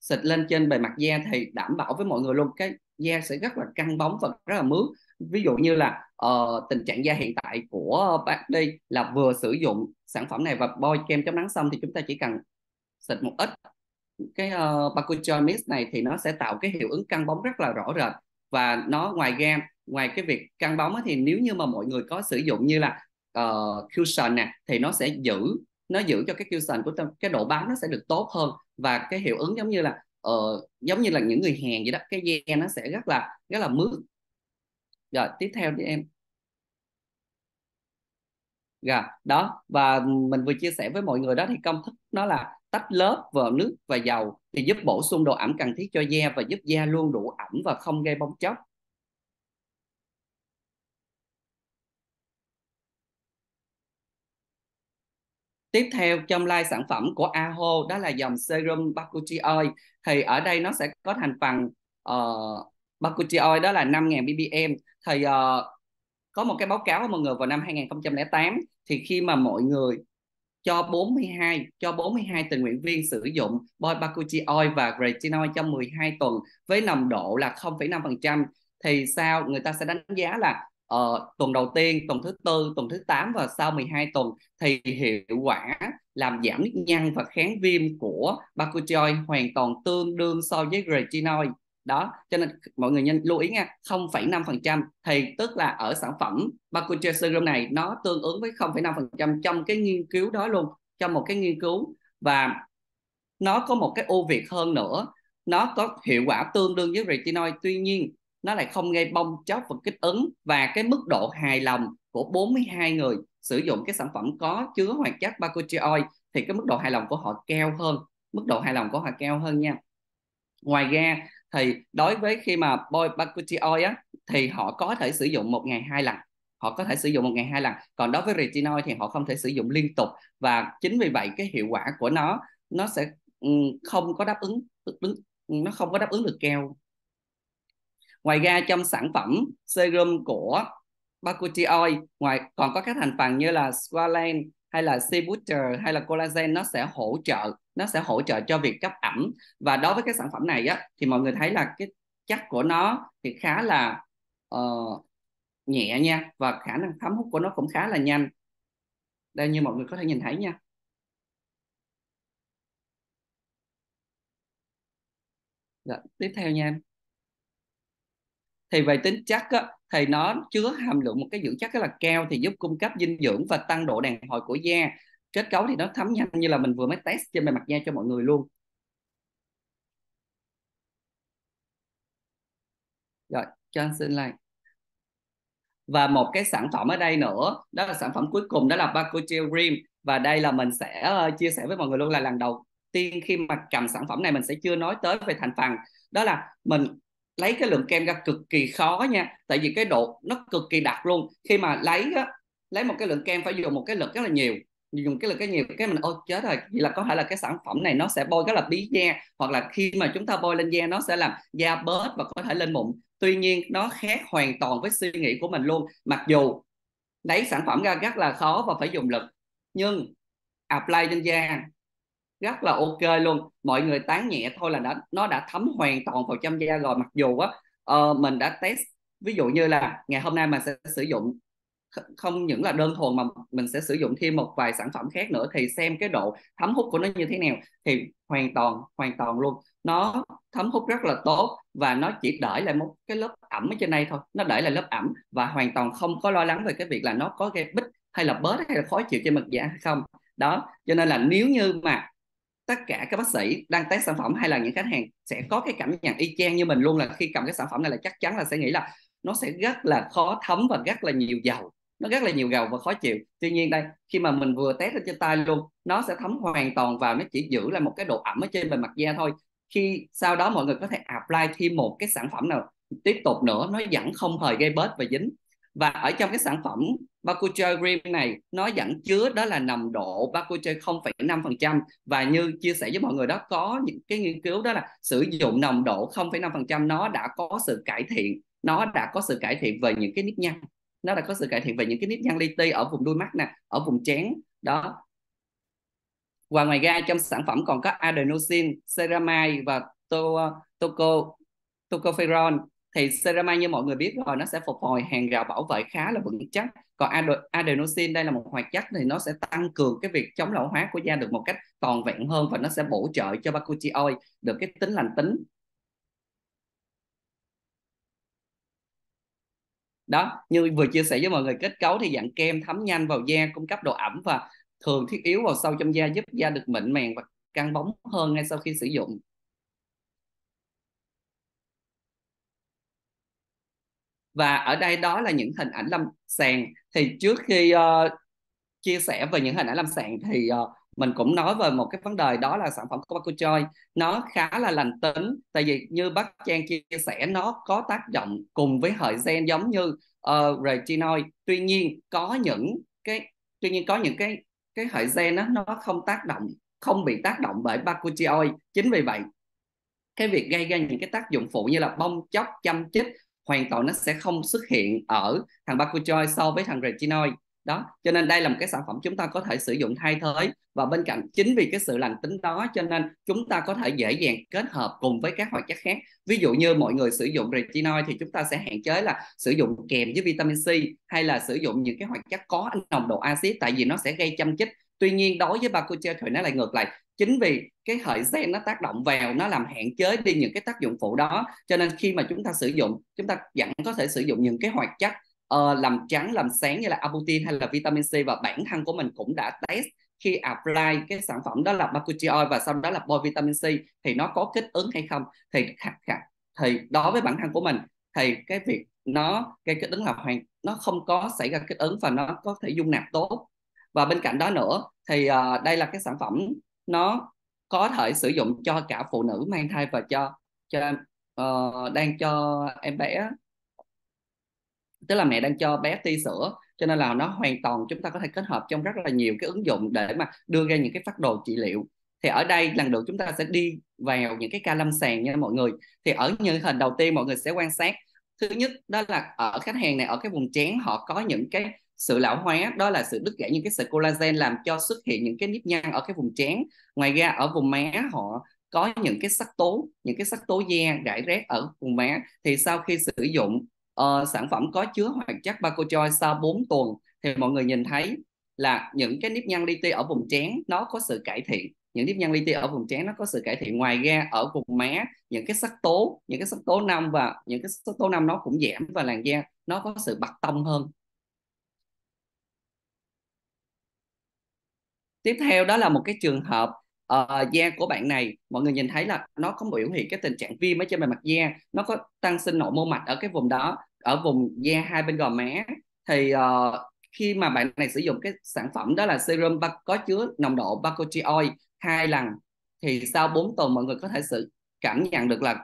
Speaker 3: xịt lên trên bề mặt da thì đảm bảo với mọi người luôn cái da sẽ rất là căng bóng và rất là mướt ví dụ như là uh, tình trạng da hiện tại của bác đi là vừa sử dụng sản phẩm này và bôi kem chống nắng xong thì chúng ta chỉ cần xịt một ít cái uh, ờ, Bakuchoy Mist này thì nó sẽ tạo cái hiệu ứng căng bóng rất là rõ rệt và nó ngoài ra ngoài cái việc căng bóng thì nếu như mà mọi người có sử dụng như là uh, ờ, cushion nè thì nó sẽ giữ nó giữ cho cái cushion của cái độ bám nó sẽ được tốt hơn và cái hiệu ứng giống như là uh, giống như là những người hèn vậy đó cái gen nó sẽ rất là rất là mướt rồi tiếp theo đi em rồi đó và mình vừa chia sẻ với mọi người đó thì công thức nó là tách lớp vào nước và dầu thì giúp bổ sung độ ẩm cần thiết cho da và giúp da luôn đủ ẩm và không gây bong chóc Tiếp theo trong line sản phẩm của AHO đó là dòng serum Bakuchiol thì ở đây nó sẽ có thành phần uh, ờ, Bakuchiol đó là 5.000 ppm thì uh, có một cái báo cáo của mọi người vào năm 2008 thì khi mà mọi người cho 42 cho 42 tình nguyện viên sử dụng boy bakuchiol và retinol trong 12 tuần với nồng độ là 0,5% thì sao người ta sẽ đánh giá là Ờ, tuần đầu tiên tuần thứ tư tuần thứ 8 và sau 12 tuần thì hiệu quả làm giảm nếp nhăn và kháng viêm của bakuchoy hoàn toàn tương đương so với retinoid đó cho nên mọi người nên lưu ý nha 0,5% thì tức là ở sản phẩm bakuchoy serum này nó tương ứng với 0,5% trong cái nghiên cứu đó luôn trong một cái nghiên cứu và nó có một cái ưu việt hơn nữa nó có hiệu quả tương đương với retinoid tuy nhiên nó lại không gây bong chóc và kích ứng và cái mức độ hài lòng của 42 người sử dụng cái sản phẩm có chứa hoạt chất bacotiol thì cái mức độ hài lòng của họ cao hơn mức độ hài lòng của họ cao hơn nha ngoài ra thì đối với khi mà bôi bacotiol á thì họ có thể sử dụng một ngày hai lần họ có thể sử dụng một ngày hai lần còn đối với retinol thì họ không thể sử dụng liên tục và chính vì vậy cái hiệu quả của nó nó sẽ không có đáp ứng nó không có đáp ứng được cao ngoài ra trong sản phẩm serum của Bakuti Oil ngoài còn có các thành phần như là squalane hay là sea butter hay là collagen nó sẽ hỗ trợ nó sẽ hỗ trợ cho việc cấp ẩm và đối với cái sản phẩm này á thì mọi người thấy là cái chất của nó thì khá là uh, nhẹ nha và khả năng thấm hút của nó cũng khá là nhanh đây như mọi người có thể nhìn thấy nha Rồi, dạ, tiếp theo nha em thì về tính chất á, thì nó chứa hàm lượng một cái dưỡng chất rất là cao thì giúp cung cấp dinh dưỡng và tăng độ đàn hồi của da kết cấu thì nó thấm nhanh như là mình vừa mới test trên bề mặt da cho mọi người luôn rồi cho anh xin lại và một cái sản phẩm ở đây nữa đó là sản phẩm cuối cùng đó là Bakuchill Cream và đây là mình sẽ ờ, chia sẻ với mọi người luôn là lần đầu tiên khi mà cầm sản phẩm này mình sẽ chưa nói tới về thành phần đó là mình lấy cái lượng kem ra cực kỳ khó nha tại vì cái độ nó cực kỳ đặc luôn khi mà lấy á, lấy một cái lượng kem phải dùng một cái lực rất là nhiều dùng cái lực cái nhiều cái mình ôi chết rồi vậy là có thể là cái sản phẩm này nó sẽ bôi rất là bí da hoặc là khi mà chúng ta bôi lên da nó sẽ làm da bớt và có thể lên mụn tuy nhiên nó khác hoàn toàn với suy nghĩ của mình luôn mặc dù lấy sản phẩm ra rất là khó và phải dùng lực nhưng apply trên da rất là ok luôn mọi người tán nhẹ thôi là đã nó đã thấm hoàn toàn vào trong da rồi mặc dù á uh, mình đã test ví dụ như là ngày hôm nay mình sẽ sử dụng không những là đơn thuần mà mình sẽ sử dụng thêm một vài sản phẩm khác nữa thì xem cái độ thấm hút của nó như thế nào thì hoàn toàn hoàn toàn luôn nó thấm hút rất là tốt và nó chỉ để lại một cái lớp ẩm ở trên đây thôi nó để lại lớp ẩm và hoàn toàn không có lo lắng về cái việc là nó có gây bít hay là bớt hay là khó chịu trên mặt da hay không đó cho nên là nếu như mà tất cả các bác sĩ đang test sản phẩm hay là những khách hàng sẽ có cái cảm nhận y chang như mình luôn là khi cầm cái sản phẩm này là chắc chắn là sẽ nghĩ là nó sẽ rất là khó thấm và rất là nhiều dầu nó rất là nhiều gầu và khó chịu tuy nhiên đây khi mà mình vừa test lên trên tay luôn nó sẽ thấm hoàn toàn vào nó chỉ giữ lại một cái độ ẩm ở trên bề mặt da thôi khi sau đó mọi người có thể apply thêm một cái sản phẩm nào tiếp tục nữa nó vẫn không hề gây bết và dính và ở trong cái sản phẩm Bakuchoy Cream này nó vẫn chứa đó là nồng độ Bakuchoy 0,5% và như chia sẻ với mọi người đó có những cái nghiên cứu đó là sử dụng nồng độ 0,5% nó đã có sự cải thiện nó đã có sự cải thiện về những cái nếp nhăn nó đã có sự cải thiện về những cái nếp nhăn li ti ở vùng đuôi mắt nè ở vùng trán đó và ngoài ra trong sản phẩm còn có adenosine ceramide và to, toco tocopherol thì ceramide như mọi người biết rồi nó sẽ phục hồi hàng rào bảo vệ khá là vững chắc còn adenosine đây là một hoạt chất thì nó sẽ tăng cường cái việc chống lão hóa của da được một cách toàn vẹn hơn và nó sẽ bổ trợ cho bakuchiol được cái tính lành tính đó như vừa chia sẻ với mọi người kết cấu thì dạng kem thấm nhanh vào da cung cấp độ ẩm và thường thiết yếu vào sâu trong da giúp da được mịn màng và căng bóng hơn ngay sau khi sử dụng và ở đây đó là những hình ảnh lâm sàng thì trước khi uh, chia sẻ về những hình ảnh lâm sàng thì uh, mình cũng nói về một cái vấn đề đó là sản phẩm của Baku nó khá là lành tính tại vì như bác Trang chia sẻ nó có tác động cùng với hợi gen giống như uh, retinoid tuy nhiên có những cái tuy nhiên có những cái cái hợi gen đó, nó không tác động không bị tác động bởi bakuchioi chính vì vậy cái việc gây ra những cái tác dụng phụ như là bong chóc chăm chích hoàn toàn nó sẽ không xuất hiện ở thằng Bakuchoy so với thằng retinoid đó cho nên đây là một cái sản phẩm chúng ta có thể sử dụng thay thế và bên cạnh chính vì cái sự lành tính đó cho nên chúng ta có thể dễ dàng kết hợp cùng với các hoạt chất khác ví dụ như mọi người sử dụng retinoid thì chúng ta sẽ hạn chế là sử dụng kèm với vitamin C hay là sử dụng những cái hoạt chất có nồng độ axit tại vì nó sẽ gây châm chích tuy nhiên đối với bakuche thì nó lại ngược lại chính vì cái hệ gen nó tác động vào nó làm hạn chế đi những cái tác dụng phụ đó cho nên khi mà chúng ta sử dụng chúng ta vẫn có thể sử dụng những cái hoạt chất uh, làm trắng làm sáng như là abutin hay là vitamin C và bản thân của mình cũng đã test khi apply cái sản phẩm đó là bakuchiol và sau đó là bôi vitamin C thì nó có kích ứng hay không thì thì đối với bản thân của mình thì cái việc nó gây kích ứng là hoàn nó không có xảy ra kích ứng và nó có thể dung nạp tốt và bên cạnh đó nữa thì uh, đây là cái sản phẩm nó có thể sử dụng cho cả phụ nữ mang thai và cho cho uh, đang cho em bé tức là mẹ đang cho bé ti sữa cho nên là nó hoàn toàn chúng ta có thể kết hợp trong rất là nhiều cái ứng dụng để mà đưa ra những cái phát đồ trị liệu thì ở đây lần đầu chúng ta sẽ đi vào những cái ca lâm sàng nha mọi người thì ở những hình đầu tiên mọi người sẽ quan sát thứ nhất đó là ở khách hàng này ở cái vùng chén họ có những cái sự lão hóa đó là sự đứt gãy những cái sợi collagen làm cho xuất hiện những cái nếp nhăn ở cái vùng trán ngoài ra ở vùng má họ có những cái sắc tố những cái sắc tố da rải rác ở vùng má thì sau khi sử dụng uh, sản phẩm có chứa hoạt chất bacochoy sau 4 tuần thì mọi người nhìn thấy là những cái nếp nhăn li ti ở vùng trán nó có sự cải thiện những nếp nhăn li ti ở vùng trán nó có sự cải thiện ngoài ra ở vùng má những cái sắc tố những cái sắc tố năm và những cái sắc tố năm nó cũng giảm và làn da nó có sự bạc tông hơn tiếp theo đó là một cái trường hợp uh, da của bạn này mọi người nhìn thấy là nó có biểu hiện cái tình trạng viêm ở trên bề mặt da nó có tăng sinh nội mô mạch ở cái vùng đó ở vùng da hai bên gò má thì uh, khi mà bạn này sử dụng cái sản phẩm đó là serum có chứa nồng độ bacotiol hai lần thì sau 4 tuần mọi người có thể sự cảm nhận được là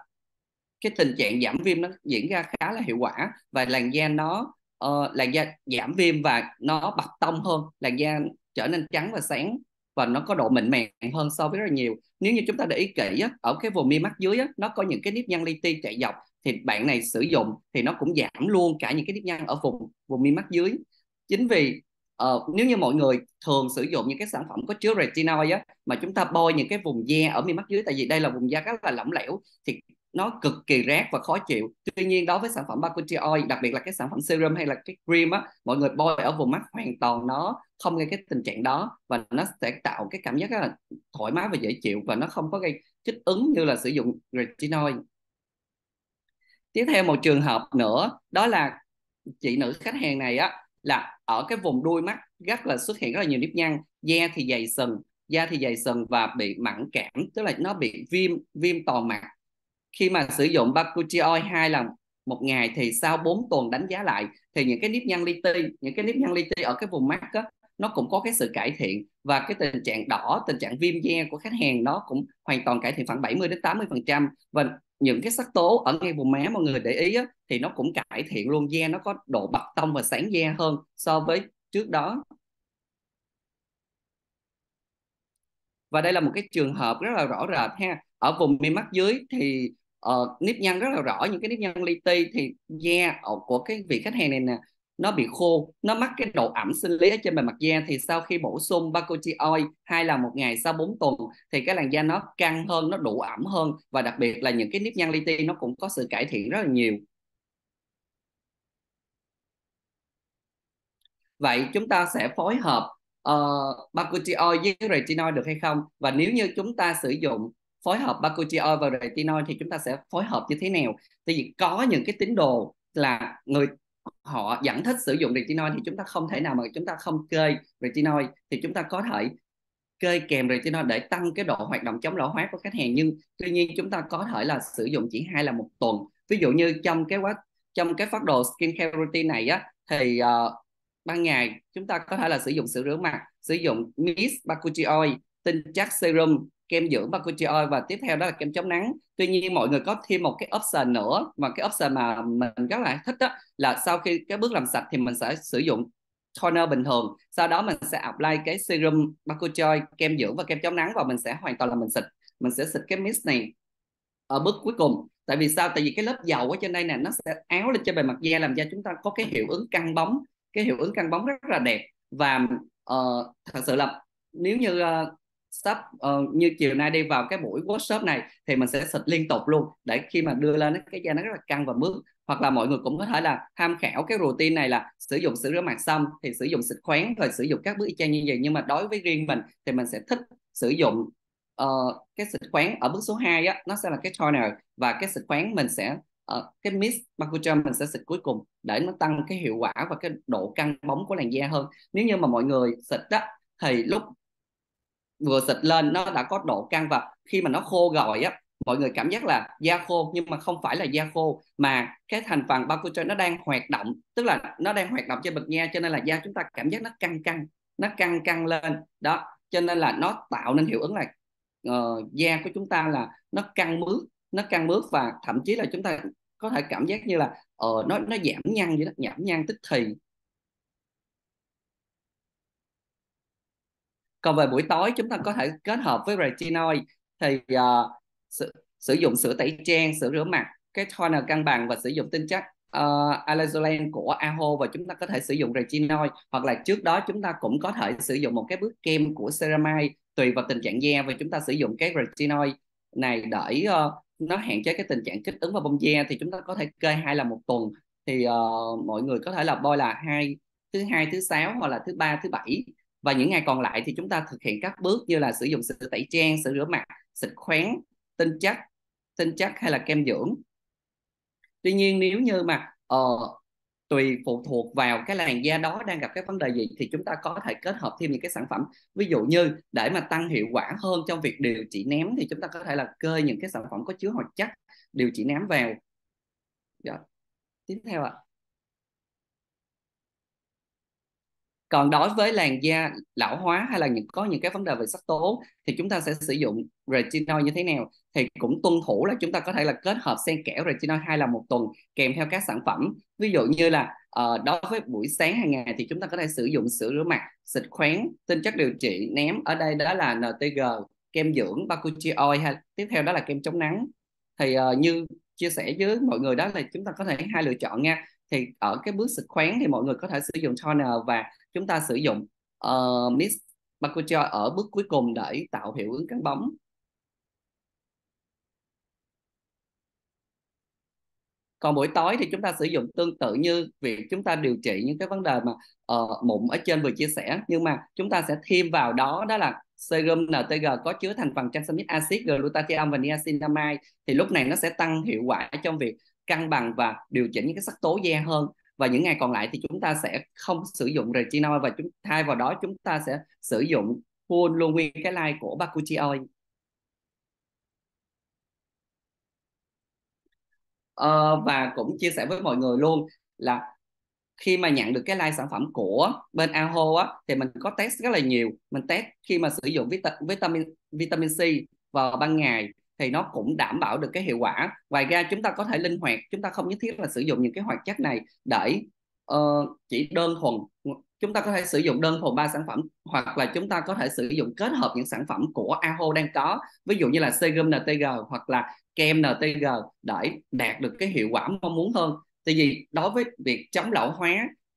Speaker 3: cái tình trạng giảm viêm nó diễn ra khá là hiệu quả và làn da nó uh, làn da giảm viêm và nó bạch tông hơn làn da trở nên trắng và sáng và nó có độ mịn màng hơn so với rất là nhiều nếu như chúng ta để ý kỹ á, ở cái vùng mi mắt dưới á, nó có những cái nếp nhăn li ti chạy dọc thì bạn này sử dụng thì nó cũng giảm luôn cả những cái nếp nhăn ở vùng vùng mi mắt dưới chính vì uh, nếu như mọi người thường sử dụng những cái sản phẩm có chứa retinoid á, mà chúng ta bôi những cái vùng da ở mi mắt dưới tại vì đây là vùng da rất là lỏng lẻo thì nó cực kỳ rát và khó chịu tuy nhiên đối với sản phẩm bakuchi oil đặc biệt là cái sản phẩm serum hay là cái cream á mọi người bôi ở vùng mắt hoàn toàn nó không gây cái tình trạng đó và nó sẽ tạo cái cảm giác rất là thoải mái và dễ chịu và nó không có gây kích ứng như là sử dụng retinol tiếp theo một trường hợp nữa đó là chị nữ khách hàng này á là ở cái vùng đuôi mắt rất là xuất hiện rất là nhiều nếp nhăn da thì dày sừng da thì dày sừng và bị mặn cảm tức là nó bị viêm viêm toàn mặt khi mà sử dụng bakuchiol hai lần một ngày thì sau 4 tuần đánh giá lại thì những cái nếp nhăn li ti những cái nếp nhăn li ti ở cái vùng mắt á, nó cũng có cái sự cải thiện và cái tình trạng đỏ tình trạng viêm da của khách hàng nó cũng hoàn toàn cải thiện khoảng 70 đến 80 phần trăm và những cái sắc tố ở ngay vùng má mọi người để ý á, thì nó cũng cải thiện luôn da nó có độ bật tông và sáng da hơn so với trước đó và đây là một cái trường hợp rất là rõ rệt ha ở vùng mi mắt dưới thì uh, nếp nhăn rất là rõ những cái nếp nhăn li ti thì da của cái vị khách hàng này nè nó bị khô nó mắc cái độ ẩm sinh lý ở trên bề mặt da thì sau khi bổ sung bacotiol hai lần một ngày sau 4 tuần thì cái làn da nó căng hơn nó đủ ẩm hơn và đặc biệt là những cái nếp nhăn li ti nó cũng có sự cải thiện rất là nhiều vậy chúng ta sẽ phối hợp uh, ờ, bacotiol với retinol được hay không và nếu như chúng ta sử dụng phối hợp Bakuchiol và retinol thì chúng ta sẽ phối hợp như thế nào tại vì có những cái tín đồ là người họ dẫn thích sử dụng retinol thì chúng ta không thể nào mà chúng ta không kê retinol thì chúng ta có thể kê kèm retinol để tăng cái độ hoạt động chống lão hóa của khách hàng nhưng tuy nhiên chúng ta có thể là sử dụng chỉ hai là một tuần ví dụ như trong cái quá trong cái phát đồ skin care routine này á thì uh, ban ngày chúng ta có thể là sử dụng sữa rửa mặt sử dụng mist bakuchi oil tinh chắc serum kem dưỡng bakuchiol và tiếp theo đó là kem chống nắng tuy nhiên mọi người có thêm một cái option nữa mà cái option mà mình rất là thích đó là sau khi cái bước làm sạch thì mình sẽ sử dụng toner bình thường sau đó mình sẽ apply cái serum bakuchiol kem dưỡng và kem chống nắng và mình sẽ hoàn toàn là mình xịt mình sẽ xịt cái mist này ở bước cuối cùng tại vì sao tại vì cái lớp dầu ở trên đây nè nó sẽ áo lên trên bề mặt da làm cho chúng ta có cái hiệu ứng căng bóng cái hiệu ứng căng bóng rất là đẹp và uh, thật sự là nếu như uh, sắp uh, ờ, như chiều nay đi vào cái buổi workshop này thì mình sẽ xịt liên tục luôn để khi mà đưa lên cái da nó rất là căng và mướt hoặc là mọi người cũng có thể là tham khảo cái routine này là sử dụng sữa rửa mặt xong thì sử dụng xịt khoáng rồi sử dụng các bước y chang như vậy nhưng mà đối với riêng mình thì mình sẽ thích sử dụng uh, cái xịt khoáng ở bước số 2 á nó sẽ là cái toner và cái xịt khoáng mình sẽ uh, cái mist makucha mình sẽ xịt cuối cùng để nó tăng cái hiệu quả và cái độ căng bóng của làn da hơn nếu như mà mọi người xịt á thì lúc vừa xịt lên nó đã có độ căng và khi mà nó khô rồi á mọi người cảm giác là da khô nhưng mà không phải là da khô mà cái thành phần bakuchoy nó đang hoạt động tức là nó đang hoạt động trên bậc nha cho nên là da chúng ta cảm giác nó căng căng nó căng căng lên đó cho nên là nó tạo nên hiệu ứng là uh, da của chúng ta là nó căng mướt nó căng mướt và thậm chí là chúng ta có thể cảm giác như là uh, nó nó giảm nhăn vậy đó giảm nhăn tức thì còn về buổi tối chúng ta có thể kết hợp với retinoid thì uh, sử, sử dụng sữa tẩy trang sữa rửa mặt cái toner cân bằng và sử dụng tinh chất uh, ờ, alazolan của aho và chúng ta có thể sử dụng retinoid hoặc là trước đó chúng ta cũng có thể sử dụng một cái bước kem của ceramide tùy vào tình trạng da và chúng ta sử dụng cái retinoid này để uh, nó hạn chế cái tình trạng kích ứng và bong da thì chúng ta có thể kê hai lần một tuần thì uh, mọi người có thể là bôi là hai thứ hai thứ sáu hoặc là thứ ba thứ bảy và những ngày còn lại thì chúng ta thực hiện các bước như là sử dụng sữa tẩy trang sữa rửa mặt xịt khoáng tinh chất tinh chất hay là kem dưỡng tuy nhiên nếu như mà uh, tùy phụ thuộc vào cái làn da đó đang gặp cái vấn đề gì thì chúng ta có thể kết hợp thêm những cái sản phẩm ví dụ như để mà tăng hiệu quả hơn trong việc điều trị nám thì chúng ta có thể là kê những cái sản phẩm có chứa hoạt chất điều trị nám vào Rồi. Dạ, tiếp theo ạ à. còn đối với làn da lão hóa hay là những có những cái vấn đề về sắc tố thì chúng ta sẽ sử dụng retinol như thế nào thì cũng tuân thủ là chúng ta có thể là kết hợp xen kẽ retinol hai lần một tuần kèm theo các sản phẩm ví dụ như là uh, đối với buổi sáng hàng ngày thì chúng ta có thể sử dụng sữa rửa mặt xịt khoáng tinh chất điều trị ném ở đây đó là NTG kem dưỡng bakuchi oil hay tiếp theo đó là kem chống nắng thì uh, như chia sẻ với mọi người đó là chúng ta có thể hai lựa chọn nha thì ở cái bước sực khoáng thì mọi người có thể sử dụng toner và chúng ta sử dụng uh, mist Makucho ở bước cuối cùng để tạo hiệu ứng căng bóng còn buổi tối thì chúng ta sử dụng tương tự như việc chúng ta điều trị những cái vấn đề mà uh, mụn ở trên vừa chia sẻ nhưng mà chúng ta sẽ thêm vào đó đó là serum NTG có chứa thành phần tranexamic acid glutathione và niacinamide thì lúc này nó sẽ tăng hiệu quả trong việc cân bằng và điều chỉnh những cái sắc tố da hơn và những ngày còn lại thì chúng ta sẽ không sử dụng retinol và chúng thay vào đó chúng ta sẽ sử dụng full luôn nguyên cái line của bakuchiol ờ, và cũng chia sẻ với mọi người luôn là khi mà nhận được cái like sản phẩm của bên Aho á thì mình có test rất là nhiều mình test khi mà sử dụng vitamin vitamin C vào ban ngày thì nó cũng đảm bảo được cái hiệu quả ngoài ra chúng ta có thể linh hoạt chúng ta không nhất thiết là sử dụng những cái hoạt chất này để uh, chỉ đơn thuần chúng ta có thể sử dụng đơn thuần ba sản phẩm hoặc là chúng ta có thể sử dụng kết hợp những sản phẩm của AHO đang có ví dụ như là serum NTG hoặc là kem NTG để đạt được cái hiệu quả mong muốn hơn tại vì đối với việc chống lão hóa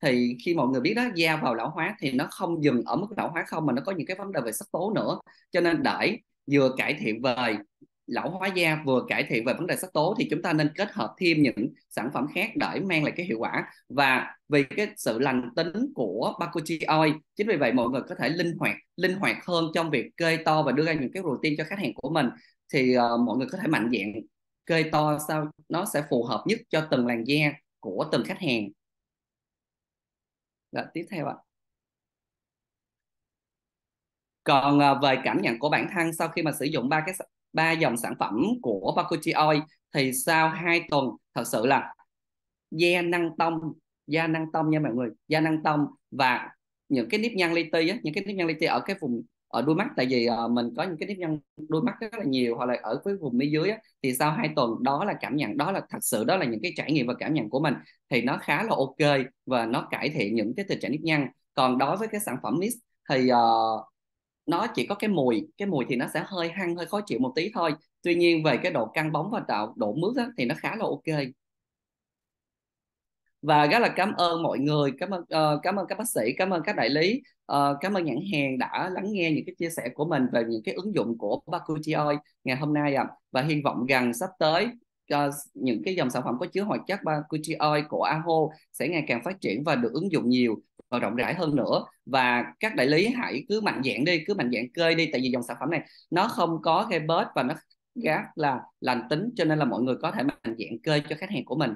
Speaker 3: thì khi mọi người biết đó da vào lão hóa thì nó không dừng ở mức lão hóa không mà nó có những cái vấn đề về sắc tố nữa cho nên để vừa cải thiện về lão hóa da vừa cải thiện về vấn đề sắc tố thì chúng ta nên kết hợp thêm những sản phẩm khác để mang lại cái hiệu quả và vì cái sự lành tính của bakuchi oil chính vì vậy mọi người có thể linh hoạt linh hoạt hơn trong việc kê to và đưa ra những cái routine cho khách hàng của mình thì uh, mọi người có thể mạnh dạn kê to sao nó sẽ phù hợp nhất cho từng làn da của từng khách hàng Rồi, dạ, tiếp theo ạ còn ờ, về cảm nhận của bản thân sau khi mà sử dụng ba cái ba dòng sản phẩm của Bakuchi Oil thì sau 2 tuần thật sự là da năng tông da năng tông nha mọi người da năng tông và những cái nếp nhăn li ti á những cái nếp nhăn li ti ở cái vùng ở đuôi mắt tại vì uh, mình có những cái nếp nhăn đuôi mắt rất là nhiều hoặc là ở cái vùng mi dưới á, thì sau hai tuần đó là cảm nhận đó là thật sự đó là những cái trải nghiệm và cảm nhận của mình thì nó khá là ok và nó cải thiện những cái tình trạng nếp nhăn còn đối với cái sản phẩm mist thì uh, nó chỉ có cái mùi cái mùi thì nó sẽ hơi hăng hơi khó chịu một tí thôi tuy nhiên về cái độ căng bóng và tạo độ mướt á, thì nó khá là ok và rất là cảm ơn mọi người cảm ơn uh, cảm ơn các bác sĩ cảm ơn các đại lý uh, cảm ơn nhãn hàng đã lắng nghe những cái chia sẻ của mình về những cái ứng dụng của Bakuchioi ngày hôm nay ạ à. và hy vọng rằng sắp tới cho những cái dòng sản phẩm có chứa hoạt chất bakuchiol của AHO sẽ ngày càng phát triển và được ứng dụng nhiều và rộng rãi hơn nữa và các đại lý hãy cứ mạnh dạn đi cứ mạnh dạn cơi đi tại vì dòng sản phẩm này nó không có gây bớt và nó gác là lành tính cho nên là mọi người có thể mạnh dạn cơi cho khách hàng của mình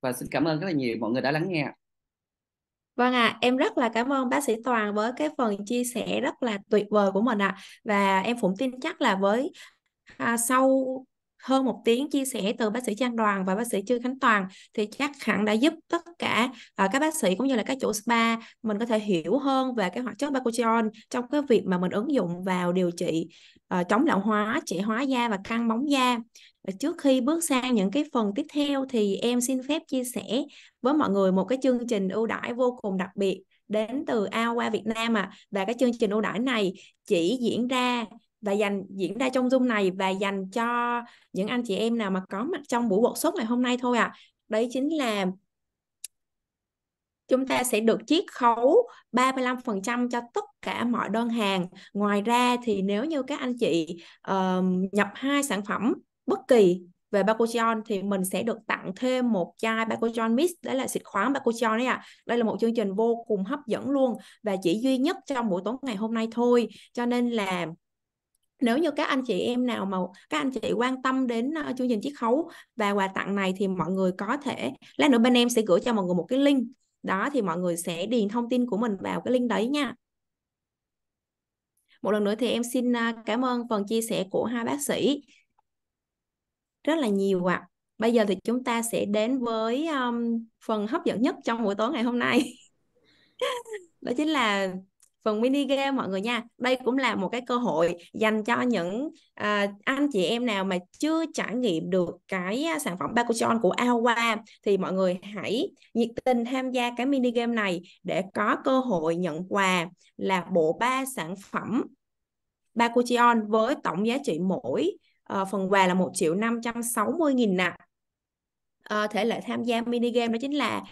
Speaker 3: và xin cảm ơn rất là nhiều mọi người đã lắng nghe
Speaker 2: Vâng ạ, à, em rất là cảm ơn bác sĩ Toàn với cái phần chia sẻ rất là tuyệt vời của mình ạ. À. Và em cũng tin chắc là với à, sau hơn một tiếng chia sẻ từ bác sĩ Trang Đoàn và bác sĩ Trương Khánh Toàn thì chắc hẳn đã giúp tất cả uh, các bác sĩ cũng như là các chủ spa mình có thể hiểu hơn về cái hoạt chất Bakuchiol trong cái việc mà mình ứng dụng vào điều trị uh, chống lão hóa, trẻ hóa da và căng bóng da. Trước khi bước sang những cái phần tiếp theo thì em xin phép chia sẻ với mọi người một cái chương trình ưu đãi vô cùng đặc biệt đến từ AQUA Việt Nam à và cái chương trình ưu đãi này chỉ diễn ra và dành diễn ra trong Zoom này và dành cho những anh chị em nào mà có mặt trong buổi workshop ngày hôm nay thôi à. Đấy chính là chúng ta sẽ được chiết khấu 35% cho tất cả mọi đơn hàng. Ngoài ra thì nếu như các anh chị uh, nhập hai sản phẩm bất kỳ về Bacochon thì mình sẽ được tặng thêm một chai Bacochon Mix đấy là xịt khoáng Bacochon đấy ạ. À. Đây là một chương trình vô cùng hấp dẫn luôn và chỉ duy nhất trong buổi tối ngày hôm nay thôi. Cho nên là nếu như các anh chị em nào mà các anh chị quan tâm đến uh, chương trình chiết khấu và quà tặng này thì mọi người có thể lát nữa bên em sẽ gửi cho mọi người một cái link đó thì mọi người sẽ điền thông tin của mình vào cái link đấy nha một lần nữa thì em xin ờ, cảm ơn phần chia sẻ của hai bác sĩ rất là nhiều ạ à. bây giờ thì chúng ta sẽ đến với um, phần hấp dẫn nhất trong buổi tối ngày hôm nay đó chính là phần mini game mọi người nha đây cũng là một cái cơ hội dành cho những à, anh chị em nào mà chưa trải nghiệm được cái à, sản phẩm Bakuchon của Awa thì mọi người hãy nhiệt tình tham gia cái mini game này để có cơ hội nhận quà là bộ ba sản phẩm Bakuchion với tổng giá trị mỗi uh, phần quà là 1 triệu 560 nghìn nè. Uh, thể lệ tham gia mini game đó chính là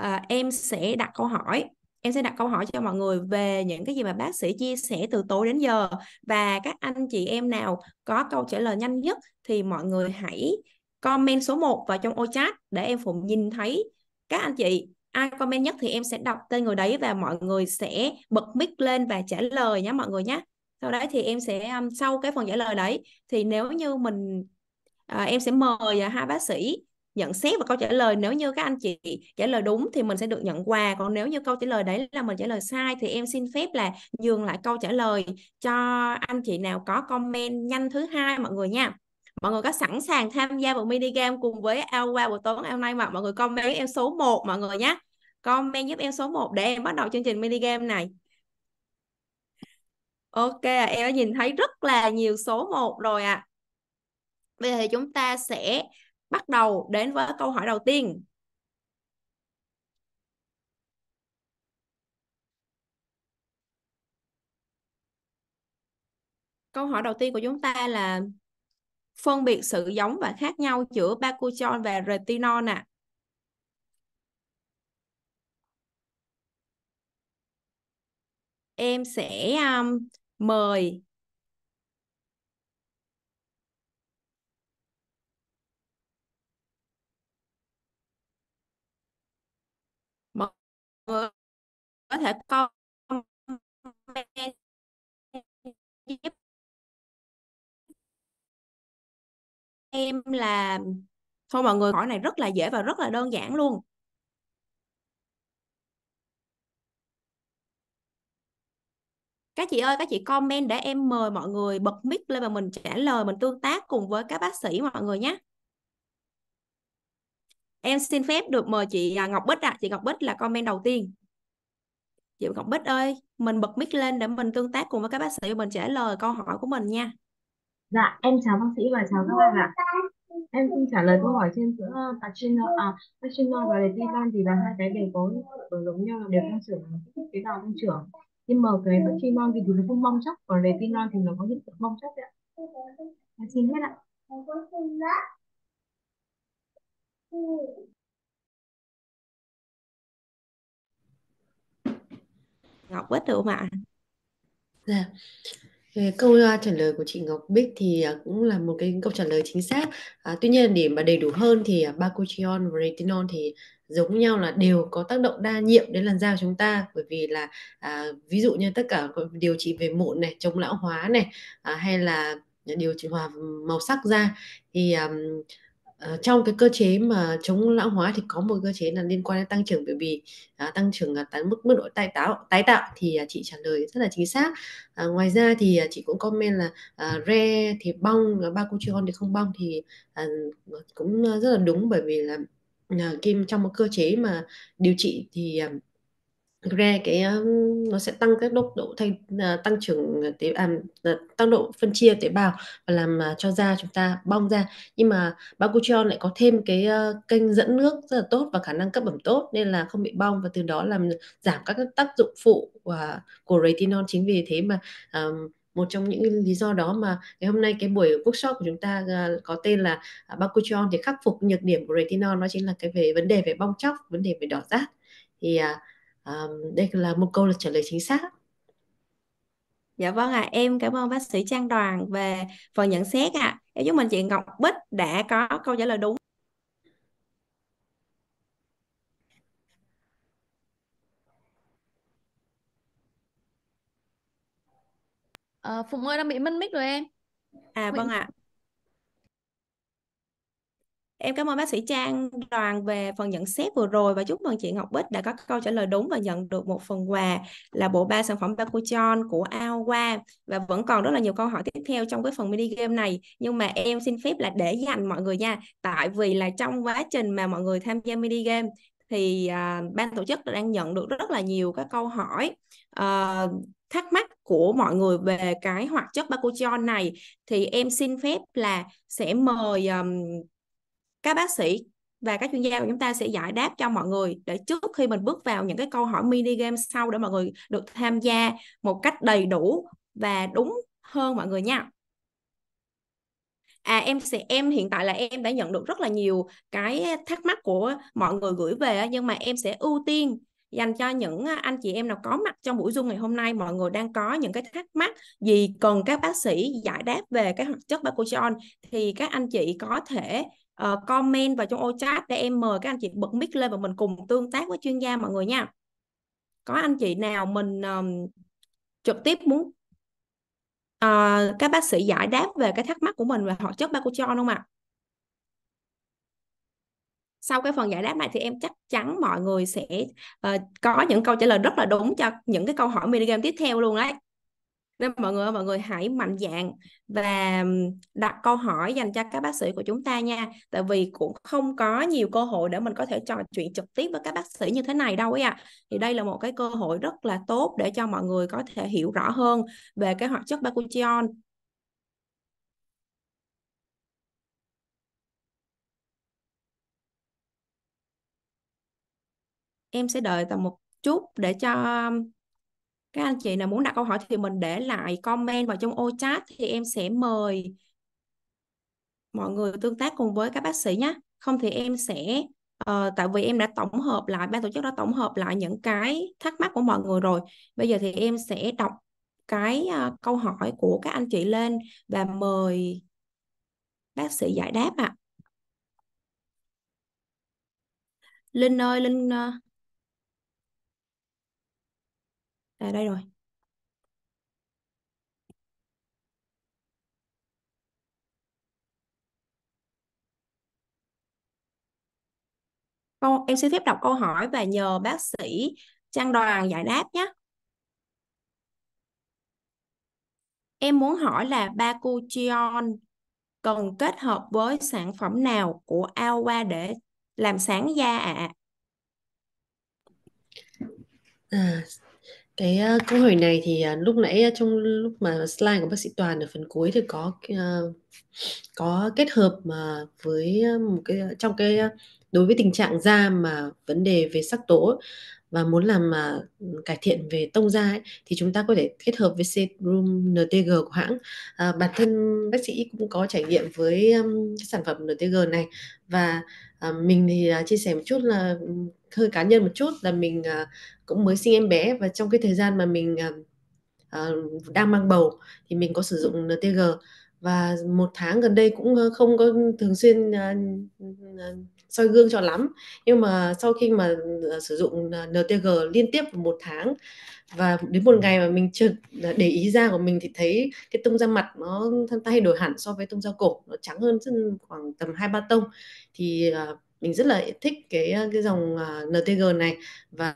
Speaker 2: uh, em sẽ đặt câu hỏi em sẽ đặt câu hỏi cho mọi người về những cái gì mà bác sĩ chia sẻ từ tối đến giờ và các anh chị em nào có câu trả lời nhanh nhất thì mọi người hãy comment số 1 vào trong ô chat để em phụng nhìn thấy các anh chị ai comment nhất thì em sẽ đọc tên người đấy và mọi người sẽ bật mic lên và trả lời nhé mọi người nhé sau đấy thì em sẽ um, sau cái phần trả lời đấy thì nếu như mình à, em sẽ mời à, hai bác sĩ nhận xét và câu trả lời nếu như các anh chị trả lời đúng thì mình sẽ được nhận quà còn nếu như câu trả lời đấy là mình trả lời sai thì em xin phép là nhường lại câu trả lời cho anh chị nào có comment nhanh thứ hai mọi người nha mọi người có sẵn sàng tham gia vào mini game cùng với Alwa buổi tối hôm nay mà mọi người comment em số 1 mọi người nhé comment giúp em số 1 để em bắt đầu chương trình mini game này Ok, em đã nhìn thấy rất là nhiều số 1 rồi ạ. À. Bây giờ thì chúng ta sẽ bắt đầu đến với câu hỏi đầu tiên câu hỏi đầu tiên của chúng ta là phân biệt sự giống và khác nhau giữa bakuchon và retinol nè em sẽ um, mời
Speaker 3: Ờ, có thể comment giúp em là
Speaker 2: thôi mọi người hỏi này rất là dễ và rất là đơn giản luôn các chị ơi các chị comment để em mời mọi người bật mic lên và mình trả lời mình tương tác cùng với các bác sĩ mọi người nhé em xin phép được mời chị à, Ngọc Bích ạ à. chị Ngọc Bích là comment đầu tiên chị Ngọc Bích ơi mình bật mic lên để mình tương tác cùng với các bác sĩ và mình trả lời câu hỏi của mình nha dạ em chào bác sĩ và chào các bạn ạ em
Speaker 1: xin trả lời câu hỏi trên giữa Pacino à Pacino và Letivan thì là hai cái đều có ờ, giống nhau là đều tăng trưởng tế bào tăng trưởng nhưng mà cái Pacino thì, thì nó không mong chóc còn Letivan
Speaker 3: thì nó có hiện tượng bong chóc đấy ạ em xin hết ạ
Speaker 1: Ngọc Bích được không ạ? Dạ. Câu uh, trả lời của chị Ngọc Bích thì uh, cũng là một cái câu trả lời chính xác. À, tuy nhiên để mà đầy đủ hơn thì uh, à, bakuchion và retinol thì giống nhau là đều có tác động đa nhiệm đến làn da của chúng ta bởi vì là à, ví dụ như tất cả điều trị về mụn này, chống lão hóa này à, hay là điều trị hòa màu sắc da thì um, Ờ, trong cái cơ chế mà chống lão hóa thì có một cơ chế là liên quan đến tăng trưởng biểu bì à, tăng trưởng à, tán mức mức độ tái tạo tái tạo thì à, chị trả lời rất là chính xác à, ngoài ra thì à, chị cũng comment là à, re thì bong là ba thì không bong thì à, cũng à, rất là đúng bởi vì là à, kim trong một cơ chế mà điều trị thì à, thực ra cái nó sẽ tăng cái tốc độ thay à, tăng trưởng tế à, tăng độ phân chia tế bào và làm à, cho da chúng ta bong ra nhưng mà bakuchion lại có thêm cái kênh dẫn nước rất là tốt và khả năng cấp ẩm tốt nên là không bị bong và từ đó làm giảm các tác dụng phụ của, à, của retinol chính vì thế mà um, một trong những lý do đó mà ngày hôm nay cái buổi workshop của chúng ta có tên là bakuchion thì khắc phục nhược điểm của retinol nó chính là cái về vấn đề về bong chóc vấn đề về đỏ rát thì um, đây là một câu là trả lời chính xác Dạ vâng ạ, à, em cảm
Speaker 2: ơn bác sĩ Trang Đoàn về phần nhận xét ạ. À. Em chúc mình chị Ngọc Bích đã có câu trả lời
Speaker 3: đúng. À, ờ, Phụng
Speaker 2: ơi đang bị mất mic rồi em. À Mình... vâng ạ. À. Em cảm ơn bác sĩ Trang Đoàn về phần nhận xét vừa rồi và chúc mừng chị Ngọc Bích đã có câu trả lời đúng và nhận được một phần quà là bộ ba sản phẩm Bakuchon của Aowa và vẫn còn rất là nhiều câu hỏi tiếp theo trong cái phần mini game này nhưng mà em xin phép là để dành mọi người nha tại vì là trong quá trình mà mọi người tham gia mini game thì uh, ban tổ chức đang nhận được rất là nhiều các câu hỏi uh, thắc mắc của mọi người về cái hoạt chất Bakuchon này thì em xin phép là sẽ mời um, các bác sĩ và các chuyên gia của chúng ta sẽ giải đáp cho mọi người để trước khi mình bước vào những cái câu hỏi mini game sau để mọi người được tham gia một cách đầy đủ và đúng hơn mọi người nha à em sẽ em hiện tại là em đã nhận được rất là nhiều cái thắc mắc của mọi người gửi về nhưng mà em sẽ ưu tiên dành cho những à, anh chị em nào có mặt trong buổi Zoom ngày hôm nay mọi người đang có những cái thắc mắc gì cần các bác sĩ giải đáp về cái hoạt chất Bakuchon thì các anh chị có thể uh, comment vào trong ô chat để em mời các anh chị bật mic lên và mình cùng tương tác với chuyên gia mọi người nha có anh chị nào mình um, trực tiếp muốn uh, các bác sĩ giải đáp về cái thắc mắc của mình về hoạt chất bakuchon không ạ à? sau cái phần giải đáp này thì em chắc chắn mọi người sẽ uh, có những câu trả lời rất là đúng cho những cái câu hỏi minigame tiếp theo luôn đấy nên mọi người mọi người hãy mạnh dạng và đặt câu hỏi dành cho các bác sĩ của chúng ta nha tại vì cũng không có nhiều cơ hội để mình có thể trò chuyện trực tiếp với các bác sĩ như thế này đâu ấy ạ à. thì đây là một cái cơ hội rất là tốt để cho mọi người có thể hiểu rõ hơn về cái hoạt chất bakuchion em sẽ đợi tầm một chút để cho các anh chị nào muốn đặt câu hỏi thì mình để lại comment vào trong ô chat thì em sẽ mời mọi người tương tác cùng với các bác sĩ nhé không thì em sẽ uh, tại vì em đã tổng hợp lại ban tổ chức đã tổng hợp lại những cái thắc mắc của mọi người rồi bây giờ thì em sẽ đọc cái uh, câu hỏi của các anh chị lên và mời bác sĩ giải đáp ạ à. Linh ơi Linh uh, à đây rồi Câu, em xin phép đọc câu hỏi và nhờ bác sĩ Trang Đoàn giải đáp nhé. Em muốn hỏi là Bakuchion cần kết hợp với sản phẩm nào của Aowa để làm sáng da ạ? À?
Speaker 1: À, cái ờ, câu hỏi này thì ờ, lúc nãy ờ, trong lúc mà slide của bác sĩ Toàn ở phần cuối thì có ờ, có kết hợp mà với ờ, một cái trong cái ờ, đối với tình trạng da mà vấn đề về sắc tố và muốn làm mà uh, cải thiện về tông da ấy, thì chúng ta có thể kết hợp với serum NTG của hãng. À, bản thân bác sĩ cũng có trải nghiệm với um, cái sản phẩm NTG này và à, mình thì à, chia sẻ một chút là hơi cá nhân một chút là mình à, cũng mới sinh em bé và trong cái thời gian mà mình à, à, đang mang bầu thì mình có sử dụng NTG và một tháng gần đây cũng không có thường xuyên uh, soi gương cho lắm nhưng mà sau khi mà ờ, sử dụng ờ, NTG liên tiếp một tháng và đến một ừ. ngày mà mình chưa ờ, để ý da của mình thì thấy cái tông da mặt nó thay đổi hẳn so với tông da cổ nó trắng hơn khoảng tầm hai ba tông thì mình rất là thích cái cái dòng NTG này và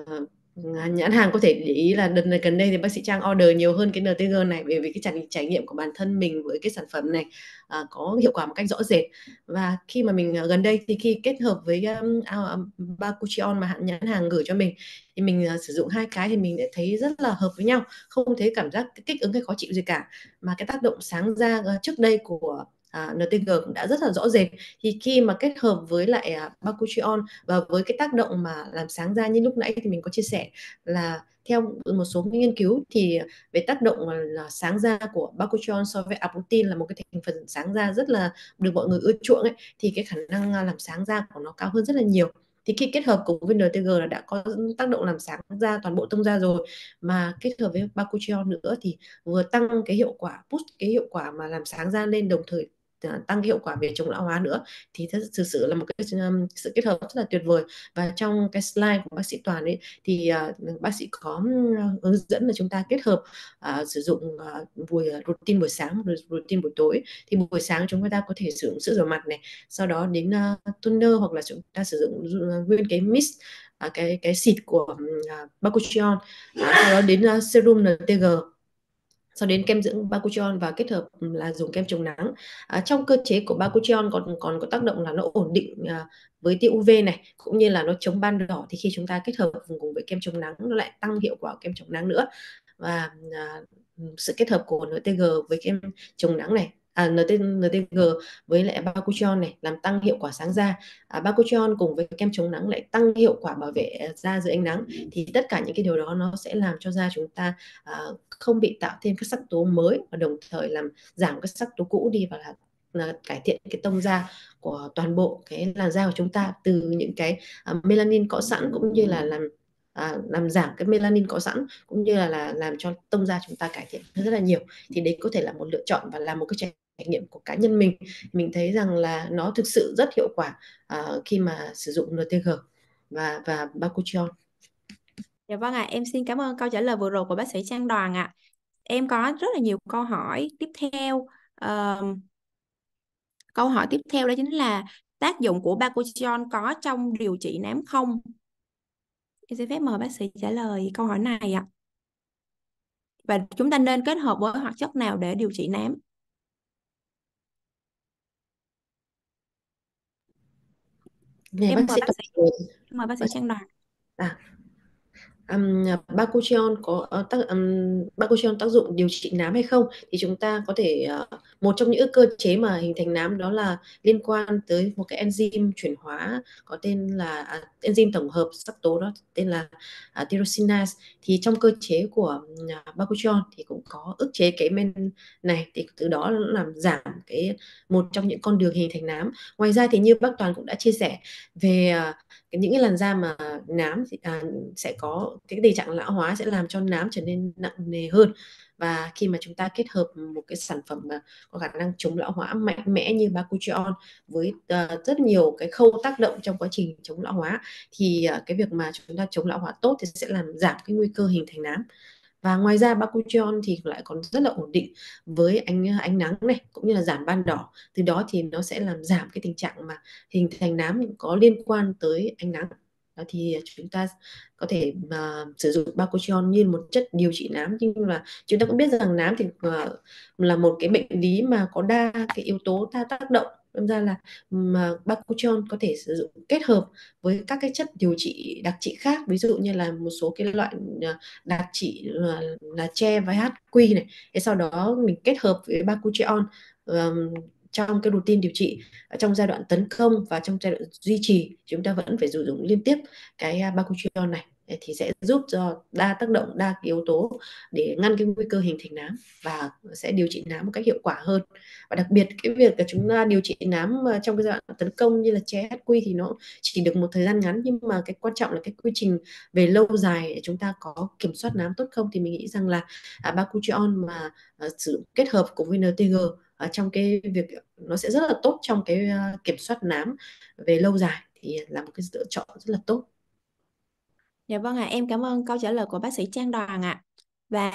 Speaker 1: uh, Ờ, nhãn hàng có thể để ý là đợt này gần đây thì bác sĩ trang order nhiều hơn cái ntg này bởi vì cái trải, trải nghiệm của bản thân mình với cái sản phẩm này à, có hiệu quả một cách rõ rệt và khi mà mình ờ, gần đây thì khi kết hợp với um, um, bakuchion mà hạn nhãn hàng gửi cho mình thì mình uh, sử dụng hai cái thì mình để thấy rất là hợp với nhau không thấy cảm giác kích ứng hay khó chịu gì cả mà cái tác động sáng ra uh, trước đây của à, NTG cũng đã rất là rõ rệt thì khi mà kết hợp với lại à, Bakuchion và với cái tác động mà làm sáng ra như lúc nãy thì mình có chia sẻ là theo một số nghiên cứu thì về tác động là sáng da của Bakuchion so với aputin là một cái thành phần sáng da rất là được mọi người ưa chuộng ấy thì cái khả năng à, làm sáng da của nó cao hơn rất là nhiều thì khi kết hợp cùng với NTG là đã có tác động làm sáng da toàn bộ tông da rồi mà kết hợp với Bakuchion nữa thì vừa tăng cái hiệu quả boost cái hiệu quả mà làm sáng da lên đồng thời tăng hiệu quả về chống lão hóa nữa thì thật sự là một cái um, sự kết hợp rất là tuyệt vời và trong cái slide của bác sĩ Toàn ấy thì à, bác sĩ có um, hướng dẫn là chúng ta kết hợp uh, sử dụng uh, buổi routine buổi sáng routine buổi tối thì buổi sáng chúng ta có thể sử dụng sữa rửa mặt này sau đó đến uh, toner hoặc là chúng ta sử dụng nguyên cái mist cái cái xịt của uh, Bakuchion à, sau đó đến uh, serum NTG sau đến kem dưỡng bakuchion và kết hợp là dùng kem chống nắng à, trong cơ chế của bakuchion còn còn có tác động là nó ổn định à, với tia UV này cũng như là nó chống ban đỏ thì khi chúng ta kết hợp cùng, với kem chống nắng nó lại tăng hiệu quả kem chống nắng nữa và à, sự kết hợp của NTG với kem chống nắng này à, NTG với lại Bakuchion này làm tăng hiệu quả sáng da à, Bakuchion cùng với kem chống nắng lại tăng hiệu quả bảo vệ da dưới ánh nắng thì tất cả những cái điều đó nó sẽ làm cho da chúng ta à, không bị tạo thêm các sắc tố mới và đồng thời làm giảm các sắc tố cũ đi và là là cải thiện cái tông da của toàn bộ cái làn da của chúng ta từ những cái uh, melanin có sẵn cũng như là làm à, làm giảm cái melanin có sẵn cũng như là, là làm cho tông da chúng ta cải thiện rất là nhiều thì đấy có thể là một lựa chọn và là một cái trải nghiệm của cá nhân mình mình thấy rằng là nó thực sự rất hiệu quả à, khi mà sử dụng NTG và và Bakuchion.
Speaker 2: Dạ vâng ạ, à, em xin cảm ơn câu trả lời vừa rồi của bác sĩ Trang Đoàn ạ. À. Em có rất là nhiều câu hỏi tiếp theo. Uh, câu hỏi tiếp theo đó chính là tác dụng của Bakuchion có trong điều trị nám không? Em xin phép mời bác sĩ trả lời câu hỏi này ạ. Và chúng ta nên kết hợp với hoạt chất nào để điều trị nám?
Speaker 1: Về em bác mời sĩ bác sĩ,
Speaker 2: mời bác sĩ Trang Đoàn. À,
Speaker 1: um, à, Bakuchion có uh, tác um, Bakuchion tác dụng điều trị nám hay không thì chúng ta có thể uh, một trong những cơ chế mà hình thành nám đó là liên quan tới một cái enzyme chuyển hóa có tên là uh, enzyme tổng hợp sắc tố đó tên là uh, à, tyrosinase thì trong cơ chế của uh, Bakuchion thì cũng có ức chế cái men này thì từ đó làm giảm cái một trong những con đường hình thành nám ngoài ra thì như bác toàn cũng đã chia sẻ về uh, những cái làn da mà nám thì, à, sẽ có cái tình trạng lão hóa sẽ làm cho nám trở nên nặng nề hơn và khi mà chúng ta kết hợp một cái sản phẩm mà có khả năng chống lão hóa mạnh mẽ như Bakuchion với uh, rất nhiều cái khâu tác động trong quá trình chống lão hóa thì uh, cái việc mà chúng ta chống lão hóa tốt thì sẽ làm giảm cái nguy cơ hình thành nám và ngoài ra bakuchion thì lại còn rất là ổn định với ánh ánh nắng này cũng như là giảm ban đỏ từ đó thì nó sẽ làm giảm cái tình trạng mà hình thành nám có liên quan tới ánh nắng đó thì chúng ta có thể mà sử dụng bakuchion như một chất điều trị nám nhưng mà chúng ta cũng biết rằng nám thì à, là một cái bệnh lý mà có đa cái yếu tố ta tác động Đâm ra là mà bakuchion có thể sử dụng kết hợp với các cái chất điều trị đặc trị khác, ví dụ như là một số cái loại à, đặc trị là, là che và HQ này. thì sau đó mình kết hợp với bakuchion um, trong cái routine điều trị trong giai đoạn tấn công và trong giai đoạn duy trì chúng ta vẫn phải sử dụng liên tiếp cái à, bakuchion này thì sẽ giúp cho đa tác động đa yếu tố để ngăn cái nguy cơ hình thành nám và sẽ điều trị nám một cách hiệu quả hơn và đặc biệt cái việc là chúng ta điều trị nám à, trong cái giai đoạn tấn công như là che HQ thì nó chỉ được một thời gian ngắn nhưng mà cái quan trọng là cái quy trình về lâu dài để chúng ta có kiểm soát nám tốt không thì mình nghĩ rằng là à, bakuchion mà à, sử kết hợp cùng với NTG à, trong cái việc nó sẽ rất là tốt trong cái à, kiểm soát nám về lâu dài thì là một cái lựa chọn rất là tốt
Speaker 3: Dạ
Speaker 2: vâng ạ, à, em cảm ơn câu trả lời của bác sĩ Trang Đoàn ạ. À. Và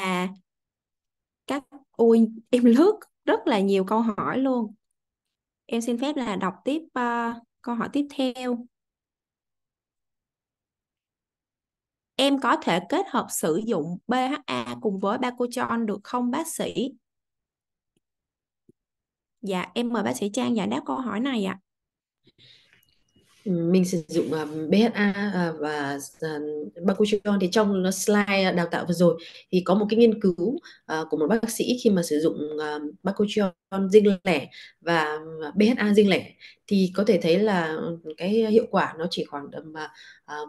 Speaker 2: các ui em lướt rất là nhiều câu hỏi luôn. Em xin phép là đọc tiếp uh, câu hỏi tiếp theo. Em có thể kết hợp sử dụng BHA cùng với Bacochon được không bác sĩ? Dạ, em mời bác sĩ Trang giải đáp câu hỏi này ạ. À
Speaker 1: mình sử dụng ờ, BHA ờ, và uh, thì trong slide đào tạo vừa rồi thì có một cái nghiên cứu của một bác sĩ khi mà sử dụng uh, Bakuchion riêng lẻ và BHA riêng lẻ thì có thể thấy là ừ, cái ờ, hiệu quả nó chỉ khoảng tầm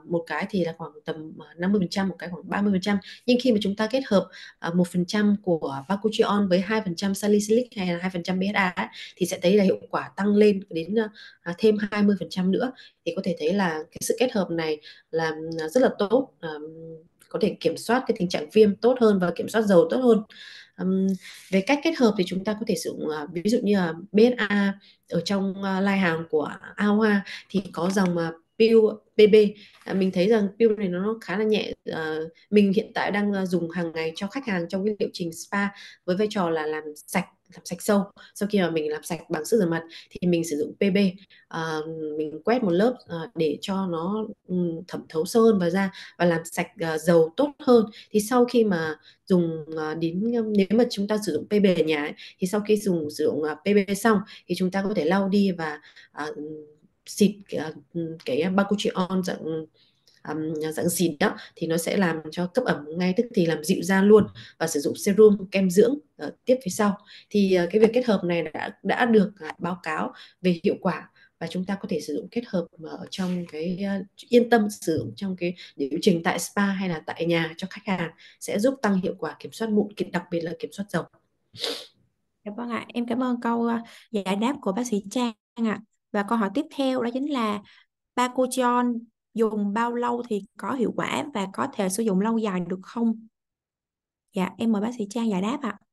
Speaker 1: uh, một cái thì là khoảng tầm 50% ờ, một cái khoảng 30% nhưng khi mà chúng ta kết hợp ờ, một phần trăm của bakuchion với hai phần trăm salicylic hay là hai phần trăm BSA thì sẽ thấy là hiệu quả tăng lên đến uh, thêm 20% nữa thì có thể thấy là cái sự kết hợp này là rất là tốt uh, có thể kiểm soát cái tình trạng viêm tốt hơn và kiểm soát dầu tốt hơn um, về cách kết hợp thì chúng ta có thể sử dụng uh, ví dụ như là BSA ở trong uh, lai hàng của Aoa thì có dòng uh, ờ, Pew PB à, mình thấy rằng Pew này nó khá là nhẹ à, mình hiện tại đang dùng hàng ngày cho khách hàng trong cái liệu trình spa với vai trò là làm sạch làm sạch sâu sau khi mà mình làm sạch bằng sữa rửa mặt thì mình sử dụng PB à, ờ, mình quét một lớp à, để cho nó um, thẩm thấu sâu hơn vào da và làm sạch à, dầu tốt hơn thì sau khi mà dùng à, đến nếu mà chúng ta sử dụng PB ở nhà ấy, thì sau khi dùng sử dụng à, PB xong thì chúng ta có thể lau đi và à, xịt à, cái bakuchi on dạng um, dạng xịn đó thì nó sẽ làm cho cấp ẩm ngay tức thì làm dịu da luôn và sử dụng serum kem dưỡng uh, tiếp phía sau thì uh, cái việc kết hợp này đã đã được uh, báo cáo về hiệu quả và chúng ta có thể sử dụng kết hợp ở ờ, trong cái uh, yên tâm sử dụng trong cái điều trình tại spa hay là tại nhà cho khách hàng sẽ giúp tăng hiệu quả kiểm soát mụn đặc biệt là kiểm soát dầu. cảm dạ ơn vâng ạ,
Speaker 2: em cảm ơn câu giải đáp của bác sĩ Trang ạ. Và câu hỏi tiếp theo đó chính là Bakuchion dùng bao lâu thì có hiệu quả và có thể sử dụng lâu dài được không dạ em mời bác sĩ trang giải đáp ạ à.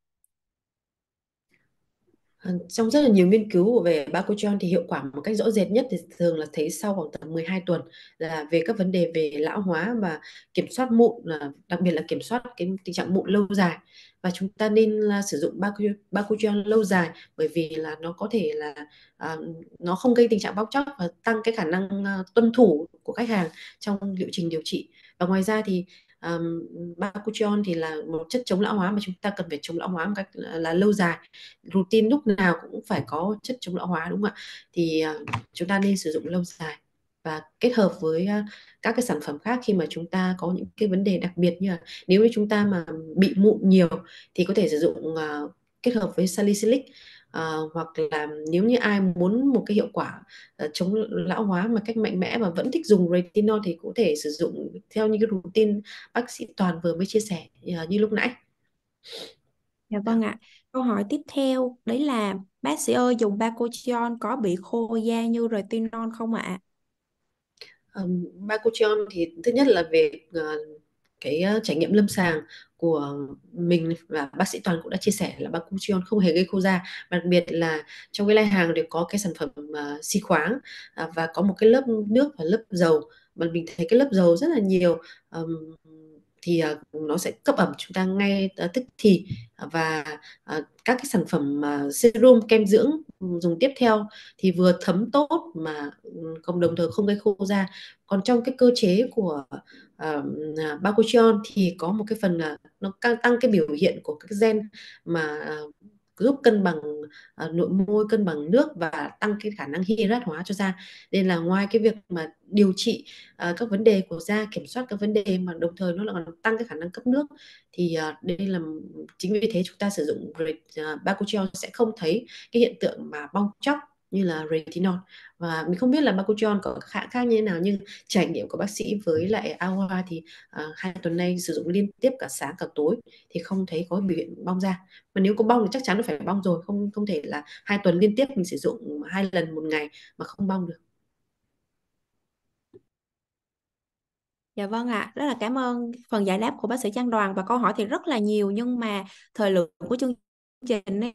Speaker 1: Ờ, trong rất là nhiều nghiên cứu về Bakuchion thì hiệu quả một cách rõ rệt nhất thì thường là thấy sau khoảng tầm 12 tuần là về các vấn đề về lão hóa và kiểm soát mụn đặc biệt là kiểm soát cái tình trạng mụn lâu dài và chúng ta nên là sử dụng Bakuchion lâu dài bởi vì là nó có thể là à, nó không gây tình trạng bóc chóc và tăng cái khả năng à, tuân thủ của khách hàng trong liệu trình điều trị và ngoài ra thì um, bakuchion thì là một chất chống lão hóa mà chúng ta cần phải chống lão hóa một cách là, là lâu dài routine lúc nào cũng phải có chất chống lão hóa đúng không ạ thì uh, chúng ta nên sử dụng lâu dài và kết hợp với uh, các cái sản phẩm khác khi mà chúng ta có những cái vấn đề đặc biệt như là nếu như chúng ta mà bị mụn nhiều thì có thể sử dụng uh, kết hợp với salicylic Ờ, hoặc là nếu như ai muốn một cái hiệu quả uh, chống lão hóa mà cách mạnh mẽ và vẫn thích dùng retinol thì cũng thể sử dụng theo những cái routine bác sĩ Toàn vừa mới chia sẻ uh, như lúc nãy. Dạ vâng ạ.
Speaker 2: Câu hỏi tiếp theo đấy là bác sĩ ơi dùng Bacochion có bị khô da như retinol không ạ?
Speaker 1: Um, Bacochion thì thứ nhất là về uh, cái uh, trải nghiệm lâm sàng của mình và bác sĩ Toàn cũng đã chia sẻ là Bakuchion không hề gây khô da đặc biệt là trong cái lai hàng đều có cái sản phẩm uh, à, xi khoáng uh, và có một cái lớp nước và lớp dầu mà mình thấy cái lớp dầu rất là nhiều um, thì à, nó sẽ cấp ẩm chúng ta ngay à, tức thì à, và các cái sản phẩm serum kem dưỡng ừ, dùng tiếp theo thì vừa thấm tốt mà cộng ừ, đồng thời không gây khô da còn trong cái cơ chế của uh, bakuchion thì có một cái phần là nó tăng, tăng cái biểu hiện của các gen mà uh, giúp cân bằng uh, nội môi cân bằng nước và tăng cái khả năng hydrat hóa cho da nên là ngoài cái việc mà điều trị uh, các vấn đề của da kiểm soát các vấn đề mà đồng thời nó là còn tăng cái khả năng cấp nước thì uh, đây là chính vì thế chúng ta sử dụng uh, bakuchiol sẽ không thấy cái hiện tượng mà bong chóc như là retinol và mình không biết là bakuchion có khác khác như thế nào nhưng trải nghiệm của bác sĩ với lại awa thì uh, hai tuần nay sử dụng liên tiếp cả sáng cả tối thì không thấy có biểu hiện bong ra mà nếu có bong thì chắc chắn nó phải bong rồi không không thể là hai tuần liên tiếp mình sử dụng hai lần một ngày mà không bong được Dạ vâng ạ, rất
Speaker 2: là cảm ơn phần giải đáp của bác sĩ Trang Đoàn và câu hỏi thì rất là nhiều nhưng mà thời lượng của chương trình này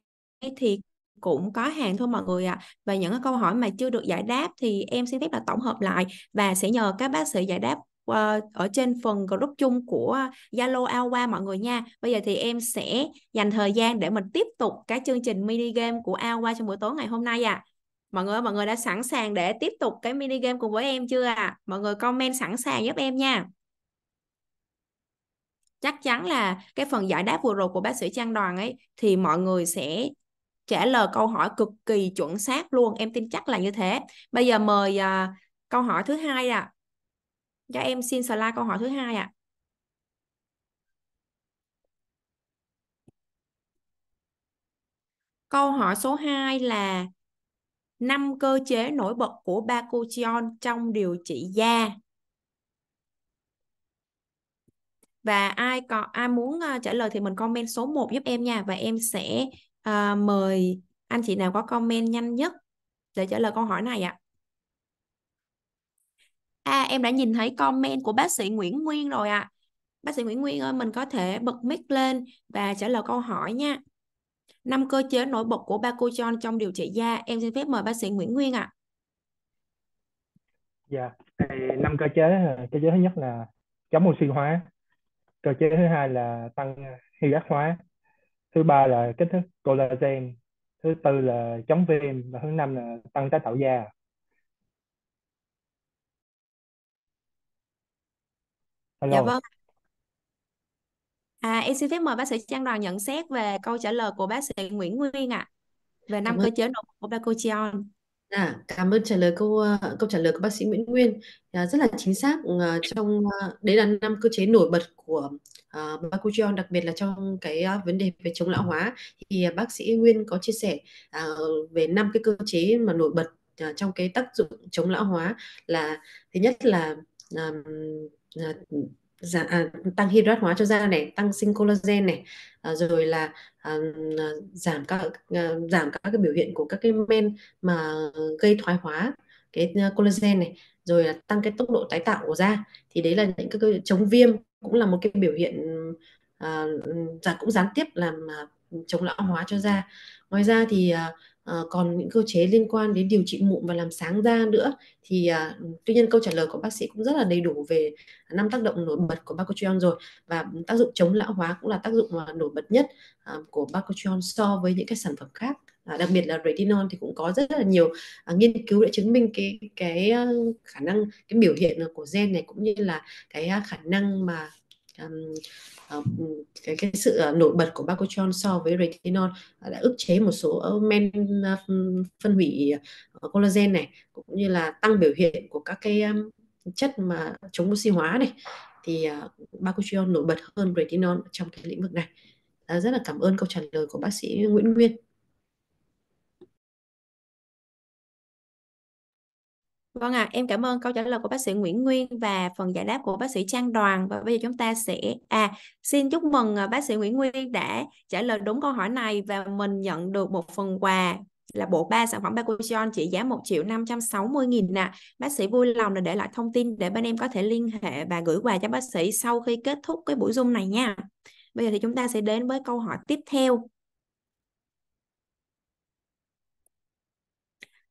Speaker 2: thì cũng có hàng thôi mọi người ạ. À. Và những câu hỏi mà chưa được giải đáp thì em xin phép là tổng hợp lại và sẽ nhờ các bác sĩ giải đáp ờ, ở trên phần group chung của Zalo Alwa mọi người nha. Bây giờ thì em sẽ dành thời gian để mình tiếp tục cái chương trình mini game của Alwa trong buổi tối ngày hôm nay ạ. À. Mọi người mọi người đã sẵn sàng để tiếp tục cái mini game cùng với em chưa ạ? À? Mọi người comment sẵn sàng giúp em nha chắc chắn là cái phần giải đáp vừa rồi của bác sĩ Trang Đoàn ấy thì mọi người sẽ trả lời câu hỏi cực kỳ chuẩn xác luôn em tin chắc là như thế bây giờ mời uh, câu hỏi thứ hai ạ à. cho em xin slide câu hỏi thứ hai ạ à. câu hỏi số 2 là năm cơ chế nổi bật của Bakuchion trong điều trị da và ai có ai muốn à, trả lời thì mình comment số 1 giúp em nha và em sẽ à, mời anh chị nào có comment nhanh nhất để trả lời câu hỏi này ạ à. à em đã nhìn thấy comment của bác sĩ Nguyễn Nguyên rồi ạ à. bác sĩ Nguyễn Nguyên ơi mình có thể bật mic lên và trả lời câu hỏi nha năm cơ chế nổi bật của ba Bakuchon trong điều trị da em xin phép mời bác sĩ Nguyễn Nguyên ạ à.
Speaker 1: dạ năm cơ chế cơ chế thứ nhất là chống oxy hóa cơ chế thứ hai là tăng hydrate hóa thứ ba là kích
Speaker 3: thích collagen thứ tư là chống viêm và thứ năm là tăng tái tạo da
Speaker 1: Hello. Dạ vâng.
Speaker 2: À, em xin phép mời bác sĩ Trang Đoàn nhận xét về câu trả lời của bác sĩ Nguyễn Nguyên ạ. À, về năm cơ chế
Speaker 1: nội của glutathione. À, cảm ơn trả lời câu, a, ờ, câu trả lời của bác sĩ Nguyễn Nguyên, à, rất là chính xác, ờ, trong, a ờ, đấy là năm cơ chế nổi bật của, ờ, Bakuchiol, đặc biệt là trong cái, a, ờ, vấn đề về chống lão hóa. Thì, à, bác sĩ Nguyên có chia sẻ, à, về năm cái cơ chế mà nổi bật, à, trong cái tác dụng chống lão hóa là thứ nhất là, ờm, ờ, dạ, à, tăng hydrat hóa cho da này tăng sinh collagen này à, rồi là à, à, giảm các à, giảm các cái biểu hiện của các cái men mà gây thoái hóa cái à, collagen này rồi là tăng cái tốc độ tái tạo của da thì đấy là những cái, chống viêm cũng là một cái biểu hiện à, ừ, cũng gián tiếp làm à, chống lão hóa cho da ngoài ra thì à, Ờ, còn những cơ chế liên quan đến điều trị mụn và làm sáng da nữa thì uh, tuy nhiên câu trả lời của bác sĩ cũng rất là đầy đủ về năm tác động nổi bật của bacotrion rồi và tác dụng chống lão hóa cũng là tác dụng à, nổi bật nhất uh, của bacotrion so với những cái sản phẩm khác À, đặc biệt là retinol thì cũng có rất là nhiều à, nghiên cứu đã chứng minh cái cái khả năng cái biểu hiện của gen này cũng như là cái khả năng mà um, cái, cái sự ờ, nổi bật của bacuchon so với retinol ờ, đã ức chế một số men phân hủy collagen này cũng như là tăng biểu hiện của các cái chất mà chống oxy hóa này thì bacuchon nổi bật hơn retinol trong cái lĩnh vực này rất là cảm ơn câu trả lời của bác sĩ Nguyễn Nguyên
Speaker 2: Vâng ạ, à, em cảm ơn câu trả lời của bác sĩ Nguyễn Nguyên và phần giải đáp của bác sĩ Trang Đoàn và bây giờ chúng ta sẽ à xin chúc mừng à, bác sĩ Nguyễn Nguyên đã trả lời đúng câu hỏi này và mình nhận được một phần quà là bộ ba sản phẩm Bakuchion trị giá 1 triệu 560 nghìn nè. Bác sĩ vui lòng là để lại thông tin để bên em có thể liên hệ và gửi quà cho bác sĩ sau khi kết thúc cái buổi Zoom này nha. Bây giờ thì chúng ta sẽ đến với câu hỏi tiếp theo.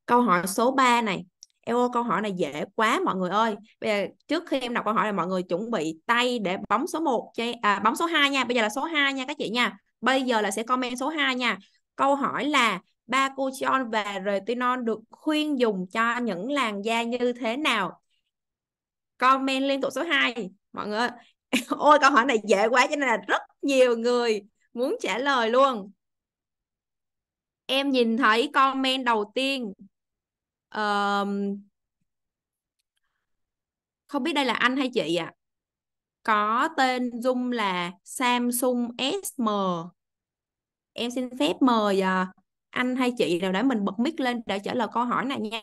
Speaker 2: Câu hỏi số 3 này, em ô câu hỏi này dễ quá mọi người ơi bây giờ trước khi em đọc câu hỏi này mọi người chuẩn bị tay để bấm số 1 cho à, bấm số 2 nha bây giờ là số 2 nha các chị nha bây giờ là sẽ comment số 2 nha câu hỏi là ba Bakuchion và retinol được khuyên dùng cho những làn da như thế nào comment liên tục số 2 mọi người ôi câu hỏi này dễ quá cho nên là rất nhiều người muốn trả lời luôn em nhìn thấy comment đầu tiên um, không biết đây là anh hay chị ạ à? có tên Zoom là Samsung SM em xin phép mời à, anh hay chị nào để mình bật mic lên để trả lời câu hỏi này nha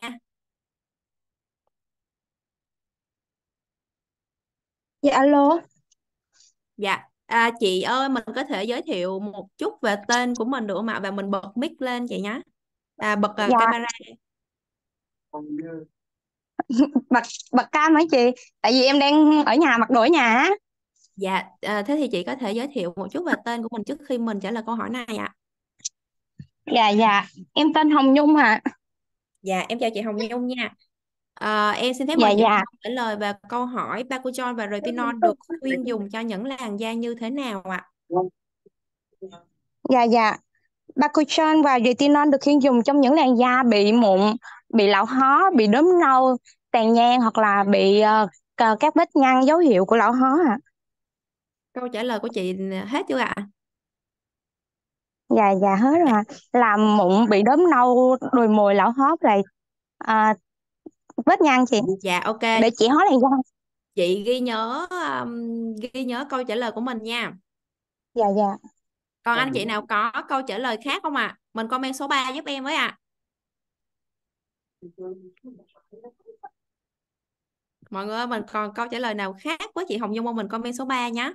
Speaker 2: dạ alo dạ à, chị ơi mình có thể giới thiệu một chút về tên của mình được không ạ và mình bật mic lên chị nhé à, bật ờ, dạ. camera bật bật cam hả chị tại vì em đang ở nhà mặc đồ ở nhà á Dạ, ờ, thế thì chị có thể giới thiệu một chút về tên của mình trước khi mình trả lời câu hỏi này ạ. Dạ dạ, em tên Hồng Nhung hả? Dạ, em chào chị Hồng Nhung nha. À, em xin phép Dạ mời chị dạ. trả lời về câu hỏi bakuchon và Retinol được khuyên dùng cho những làn da như thế nào ạ? dạ dạ. bakuchon và retinol được khuyên dùng trong những làn da bị mụn bị lão hóa, bị đốm nâu tàn nhang hoặc là bị uh, các vết nhăn dấu hiệu của lão hóa ạ à? câu trả lời của chị hết chưa ạ à? dạ dạ hết rồi à. là mụn bị đốm nâu đùi mùi lão hóa này à, ờ, vết nhăn chị dạ ok để chị hóa làn da chị ghi nhớ um, ghi nhớ câu trả lời của mình nha dạ dạ còn anh dạ, chị dạ. nào có câu trả lời khác không ạ à? mình comment số 3 giúp em với ạ à mọi người ơi mình còn câu trả lời nào khác với chị Hồng Dung không mình comment số 3 nhé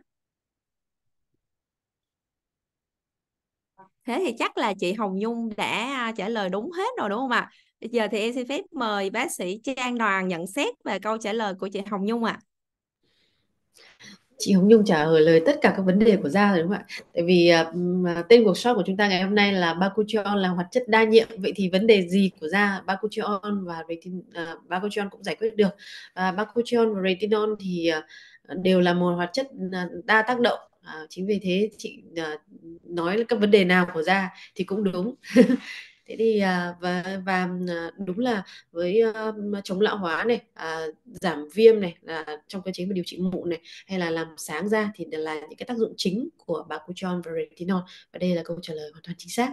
Speaker 2: thế thì chắc là chị Hồng Dung đã à, trả lời đúng hết rồi đúng không ạ Bây giờ thì em xin phép mời bác sĩ Trang Đoàn nhận xét về câu trả lời của chị Hồng Dung ạ à
Speaker 1: chị Hồng Nhung trả lời tất cả các vấn đề của da rồi đúng không ạ? Tại vì uh, tên workshop của chúng ta ngày hôm nay là bakuchiol là hoạt chất đa nhiệm. Vậy thì vấn đề gì của da bakuchiol và retin, uh, à, Bakuchion cũng giải quyết được. Uh, Bakuchion và retinol thì uh, đều là một hoạt chất đa tác động À, chính vì thế chị à, nói là các vấn đề nào của da thì cũng đúng thế thì à, và và à, đúng là với chống lão hóa này à, giảm viêm này là trong cơ chế mà điều trị mụn này hay là làm sáng da thì là những cái tác dụng chính của bakuchon và retinol và đây là câu trả lời hoàn toàn chính xác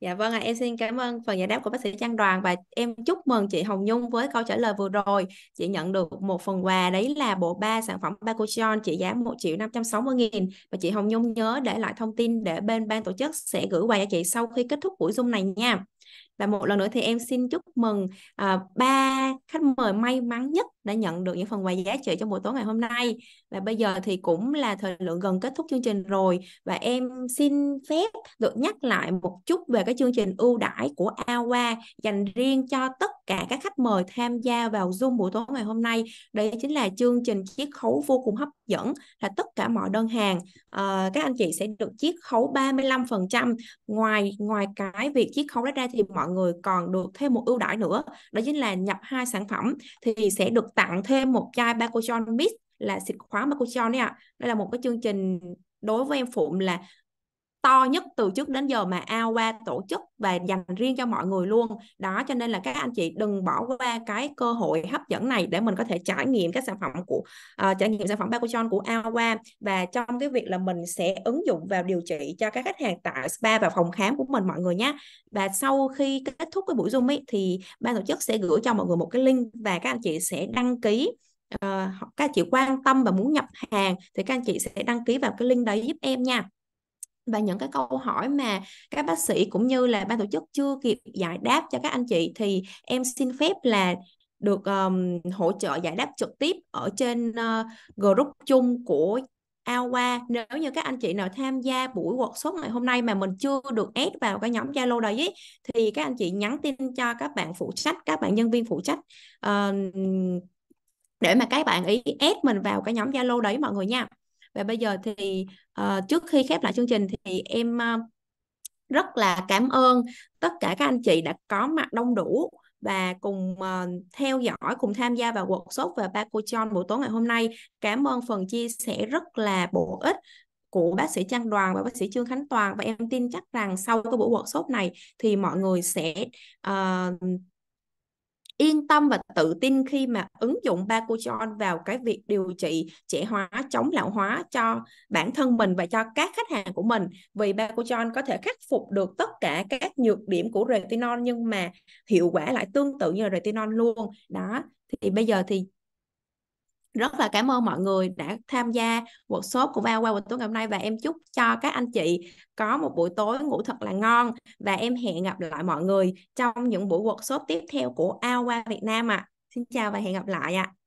Speaker 1: Dạ vâng ạ, à, em
Speaker 2: xin cảm ơn phần giải đáp của bác sĩ Trang Đoàn và em chúc mừng chị Hồng Nhung với câu trả lời vừa rồi. Chị nhận được một phần quà đấy là bộ ba sản phẩm Bakuchion trị giá 1 triệu 560 nghìn và chị Hồng Nhung nhớ để lại thông tin để bên ban tổ chức sẽ gửi quà cho chị sau khi kết thúc buổi Zoom này nha. Và một lần nữa thì em xin chúc mừng à, ba uh, khách mời may mắn nhất đã nhận được những phần quà giá trị trong buổi tối ngày hôm nay và bây giờ thì cũng là thời lượng gần kết thúc chương trình rồi và em xin phép được nhắc lại một chút về cái chương trình ưu đãi của Awa dành riêng cho tất cả các khách mời tham gia vào Zoom buổi tối ngày hôm nay đây chính là chương trình chiết khấu vô cùng hấp dẫn là tất cả mọi đơn hàng à, các anh chị sẽ được chiết khấu 35% ngoài ngoài cái việc chiết khấu đó ra thì mọi người còn được thêm một ưu đãi nữa đó chính là nhập hai sản phẩm thì sẽ được tặng thêm một chai Bacochon Mix là xịt khóa Bacochon đấy ạ. À. Đây là một cái chương trình đối với em Phụng là to nhất từ trước đến giờ mà AOA tổ chức và dành riêng cho mọi người luôn đó cho nên là các anh chị đừng bỏ qua cái cơ hội hấp dẫn này để mình có thể trải nghiệm các sản phẩm của uh, trải nghiệm sản phẩm Bakuchon của AOA và trong cái việc là mình sẽ ứng dụng vào điều trị cho các khách hàng tại spa và phòng khám của mình mọi người nhé và sau khi kết thúc cái buổi Zoom ấy, thì ban tổ chức sẽ gửi cho mọi người một cái link và các anh chị sẽ đăng ký uh, các anh chị quan tâm và muốn nhập hàng thì các anh chị sẽ đăng ký vào cái link đấy giúp em nha và những cái câu hỏi mà các bác sĩ cũng như là ban tổ chức chưa kịp giải đáp cho các anh chị thì em xin phép là được um, hỗ trợ giải đáp trực tiếp ở trên uh, group chung của aoa nếu như các anh chị nào tham gia buổi workshop ngày hôm nay mà mình chưa được add vào cái nhóm Zalo đấy ấy, thì các anh chị nhắn tin cho các bạn phụ trách các bạn nhân viên phụ trách uh, để mà các bạn ý add mình vào cái nhóm Zalo đấy mọi người nha và bây giờ thì uh, trước khi khép lại chương trình thì em uh, rất là cảm ơn tất cả các anh chị đã có mặt đông đủ và cùng uh, theo dõi cùng tham gia vào workshop về Bakuchon buổi tối ngày hôm nay cảm ơn phần chia sẻ rất là bổ ích của bác sĩ Trang Đoàn và bác sĩ Trương Khánh Toàn và em tin chắc rằng sau cái buổi workshop này thì mọi người sẽ uh, yên tâm và tự tin khi mà ứng dụng Bakuchon vào cái việc điều trị trẻ hóa chống lão hóa cho bản thân mình và cho các khách hàng của mình vì Bakuchon có thể khắc phục được tất cả các nhược điểm của retinol nhưng mà hiệu quả lại tương tự như là retinol luôn đó thì bây giờ thì rất là cảm ơn mọi người đã tham gia workshop của Bao qua buổi tối ngày hôm nay và em chúc cho các anh chị có một buổi tối ngủ thật là ngon và em hẹn gặp lại mọi người trong những buổi workshop tiếp theo của Ao qua Việt Nam ạ. À. Xin chào và hẹn gặp lại ạ. À.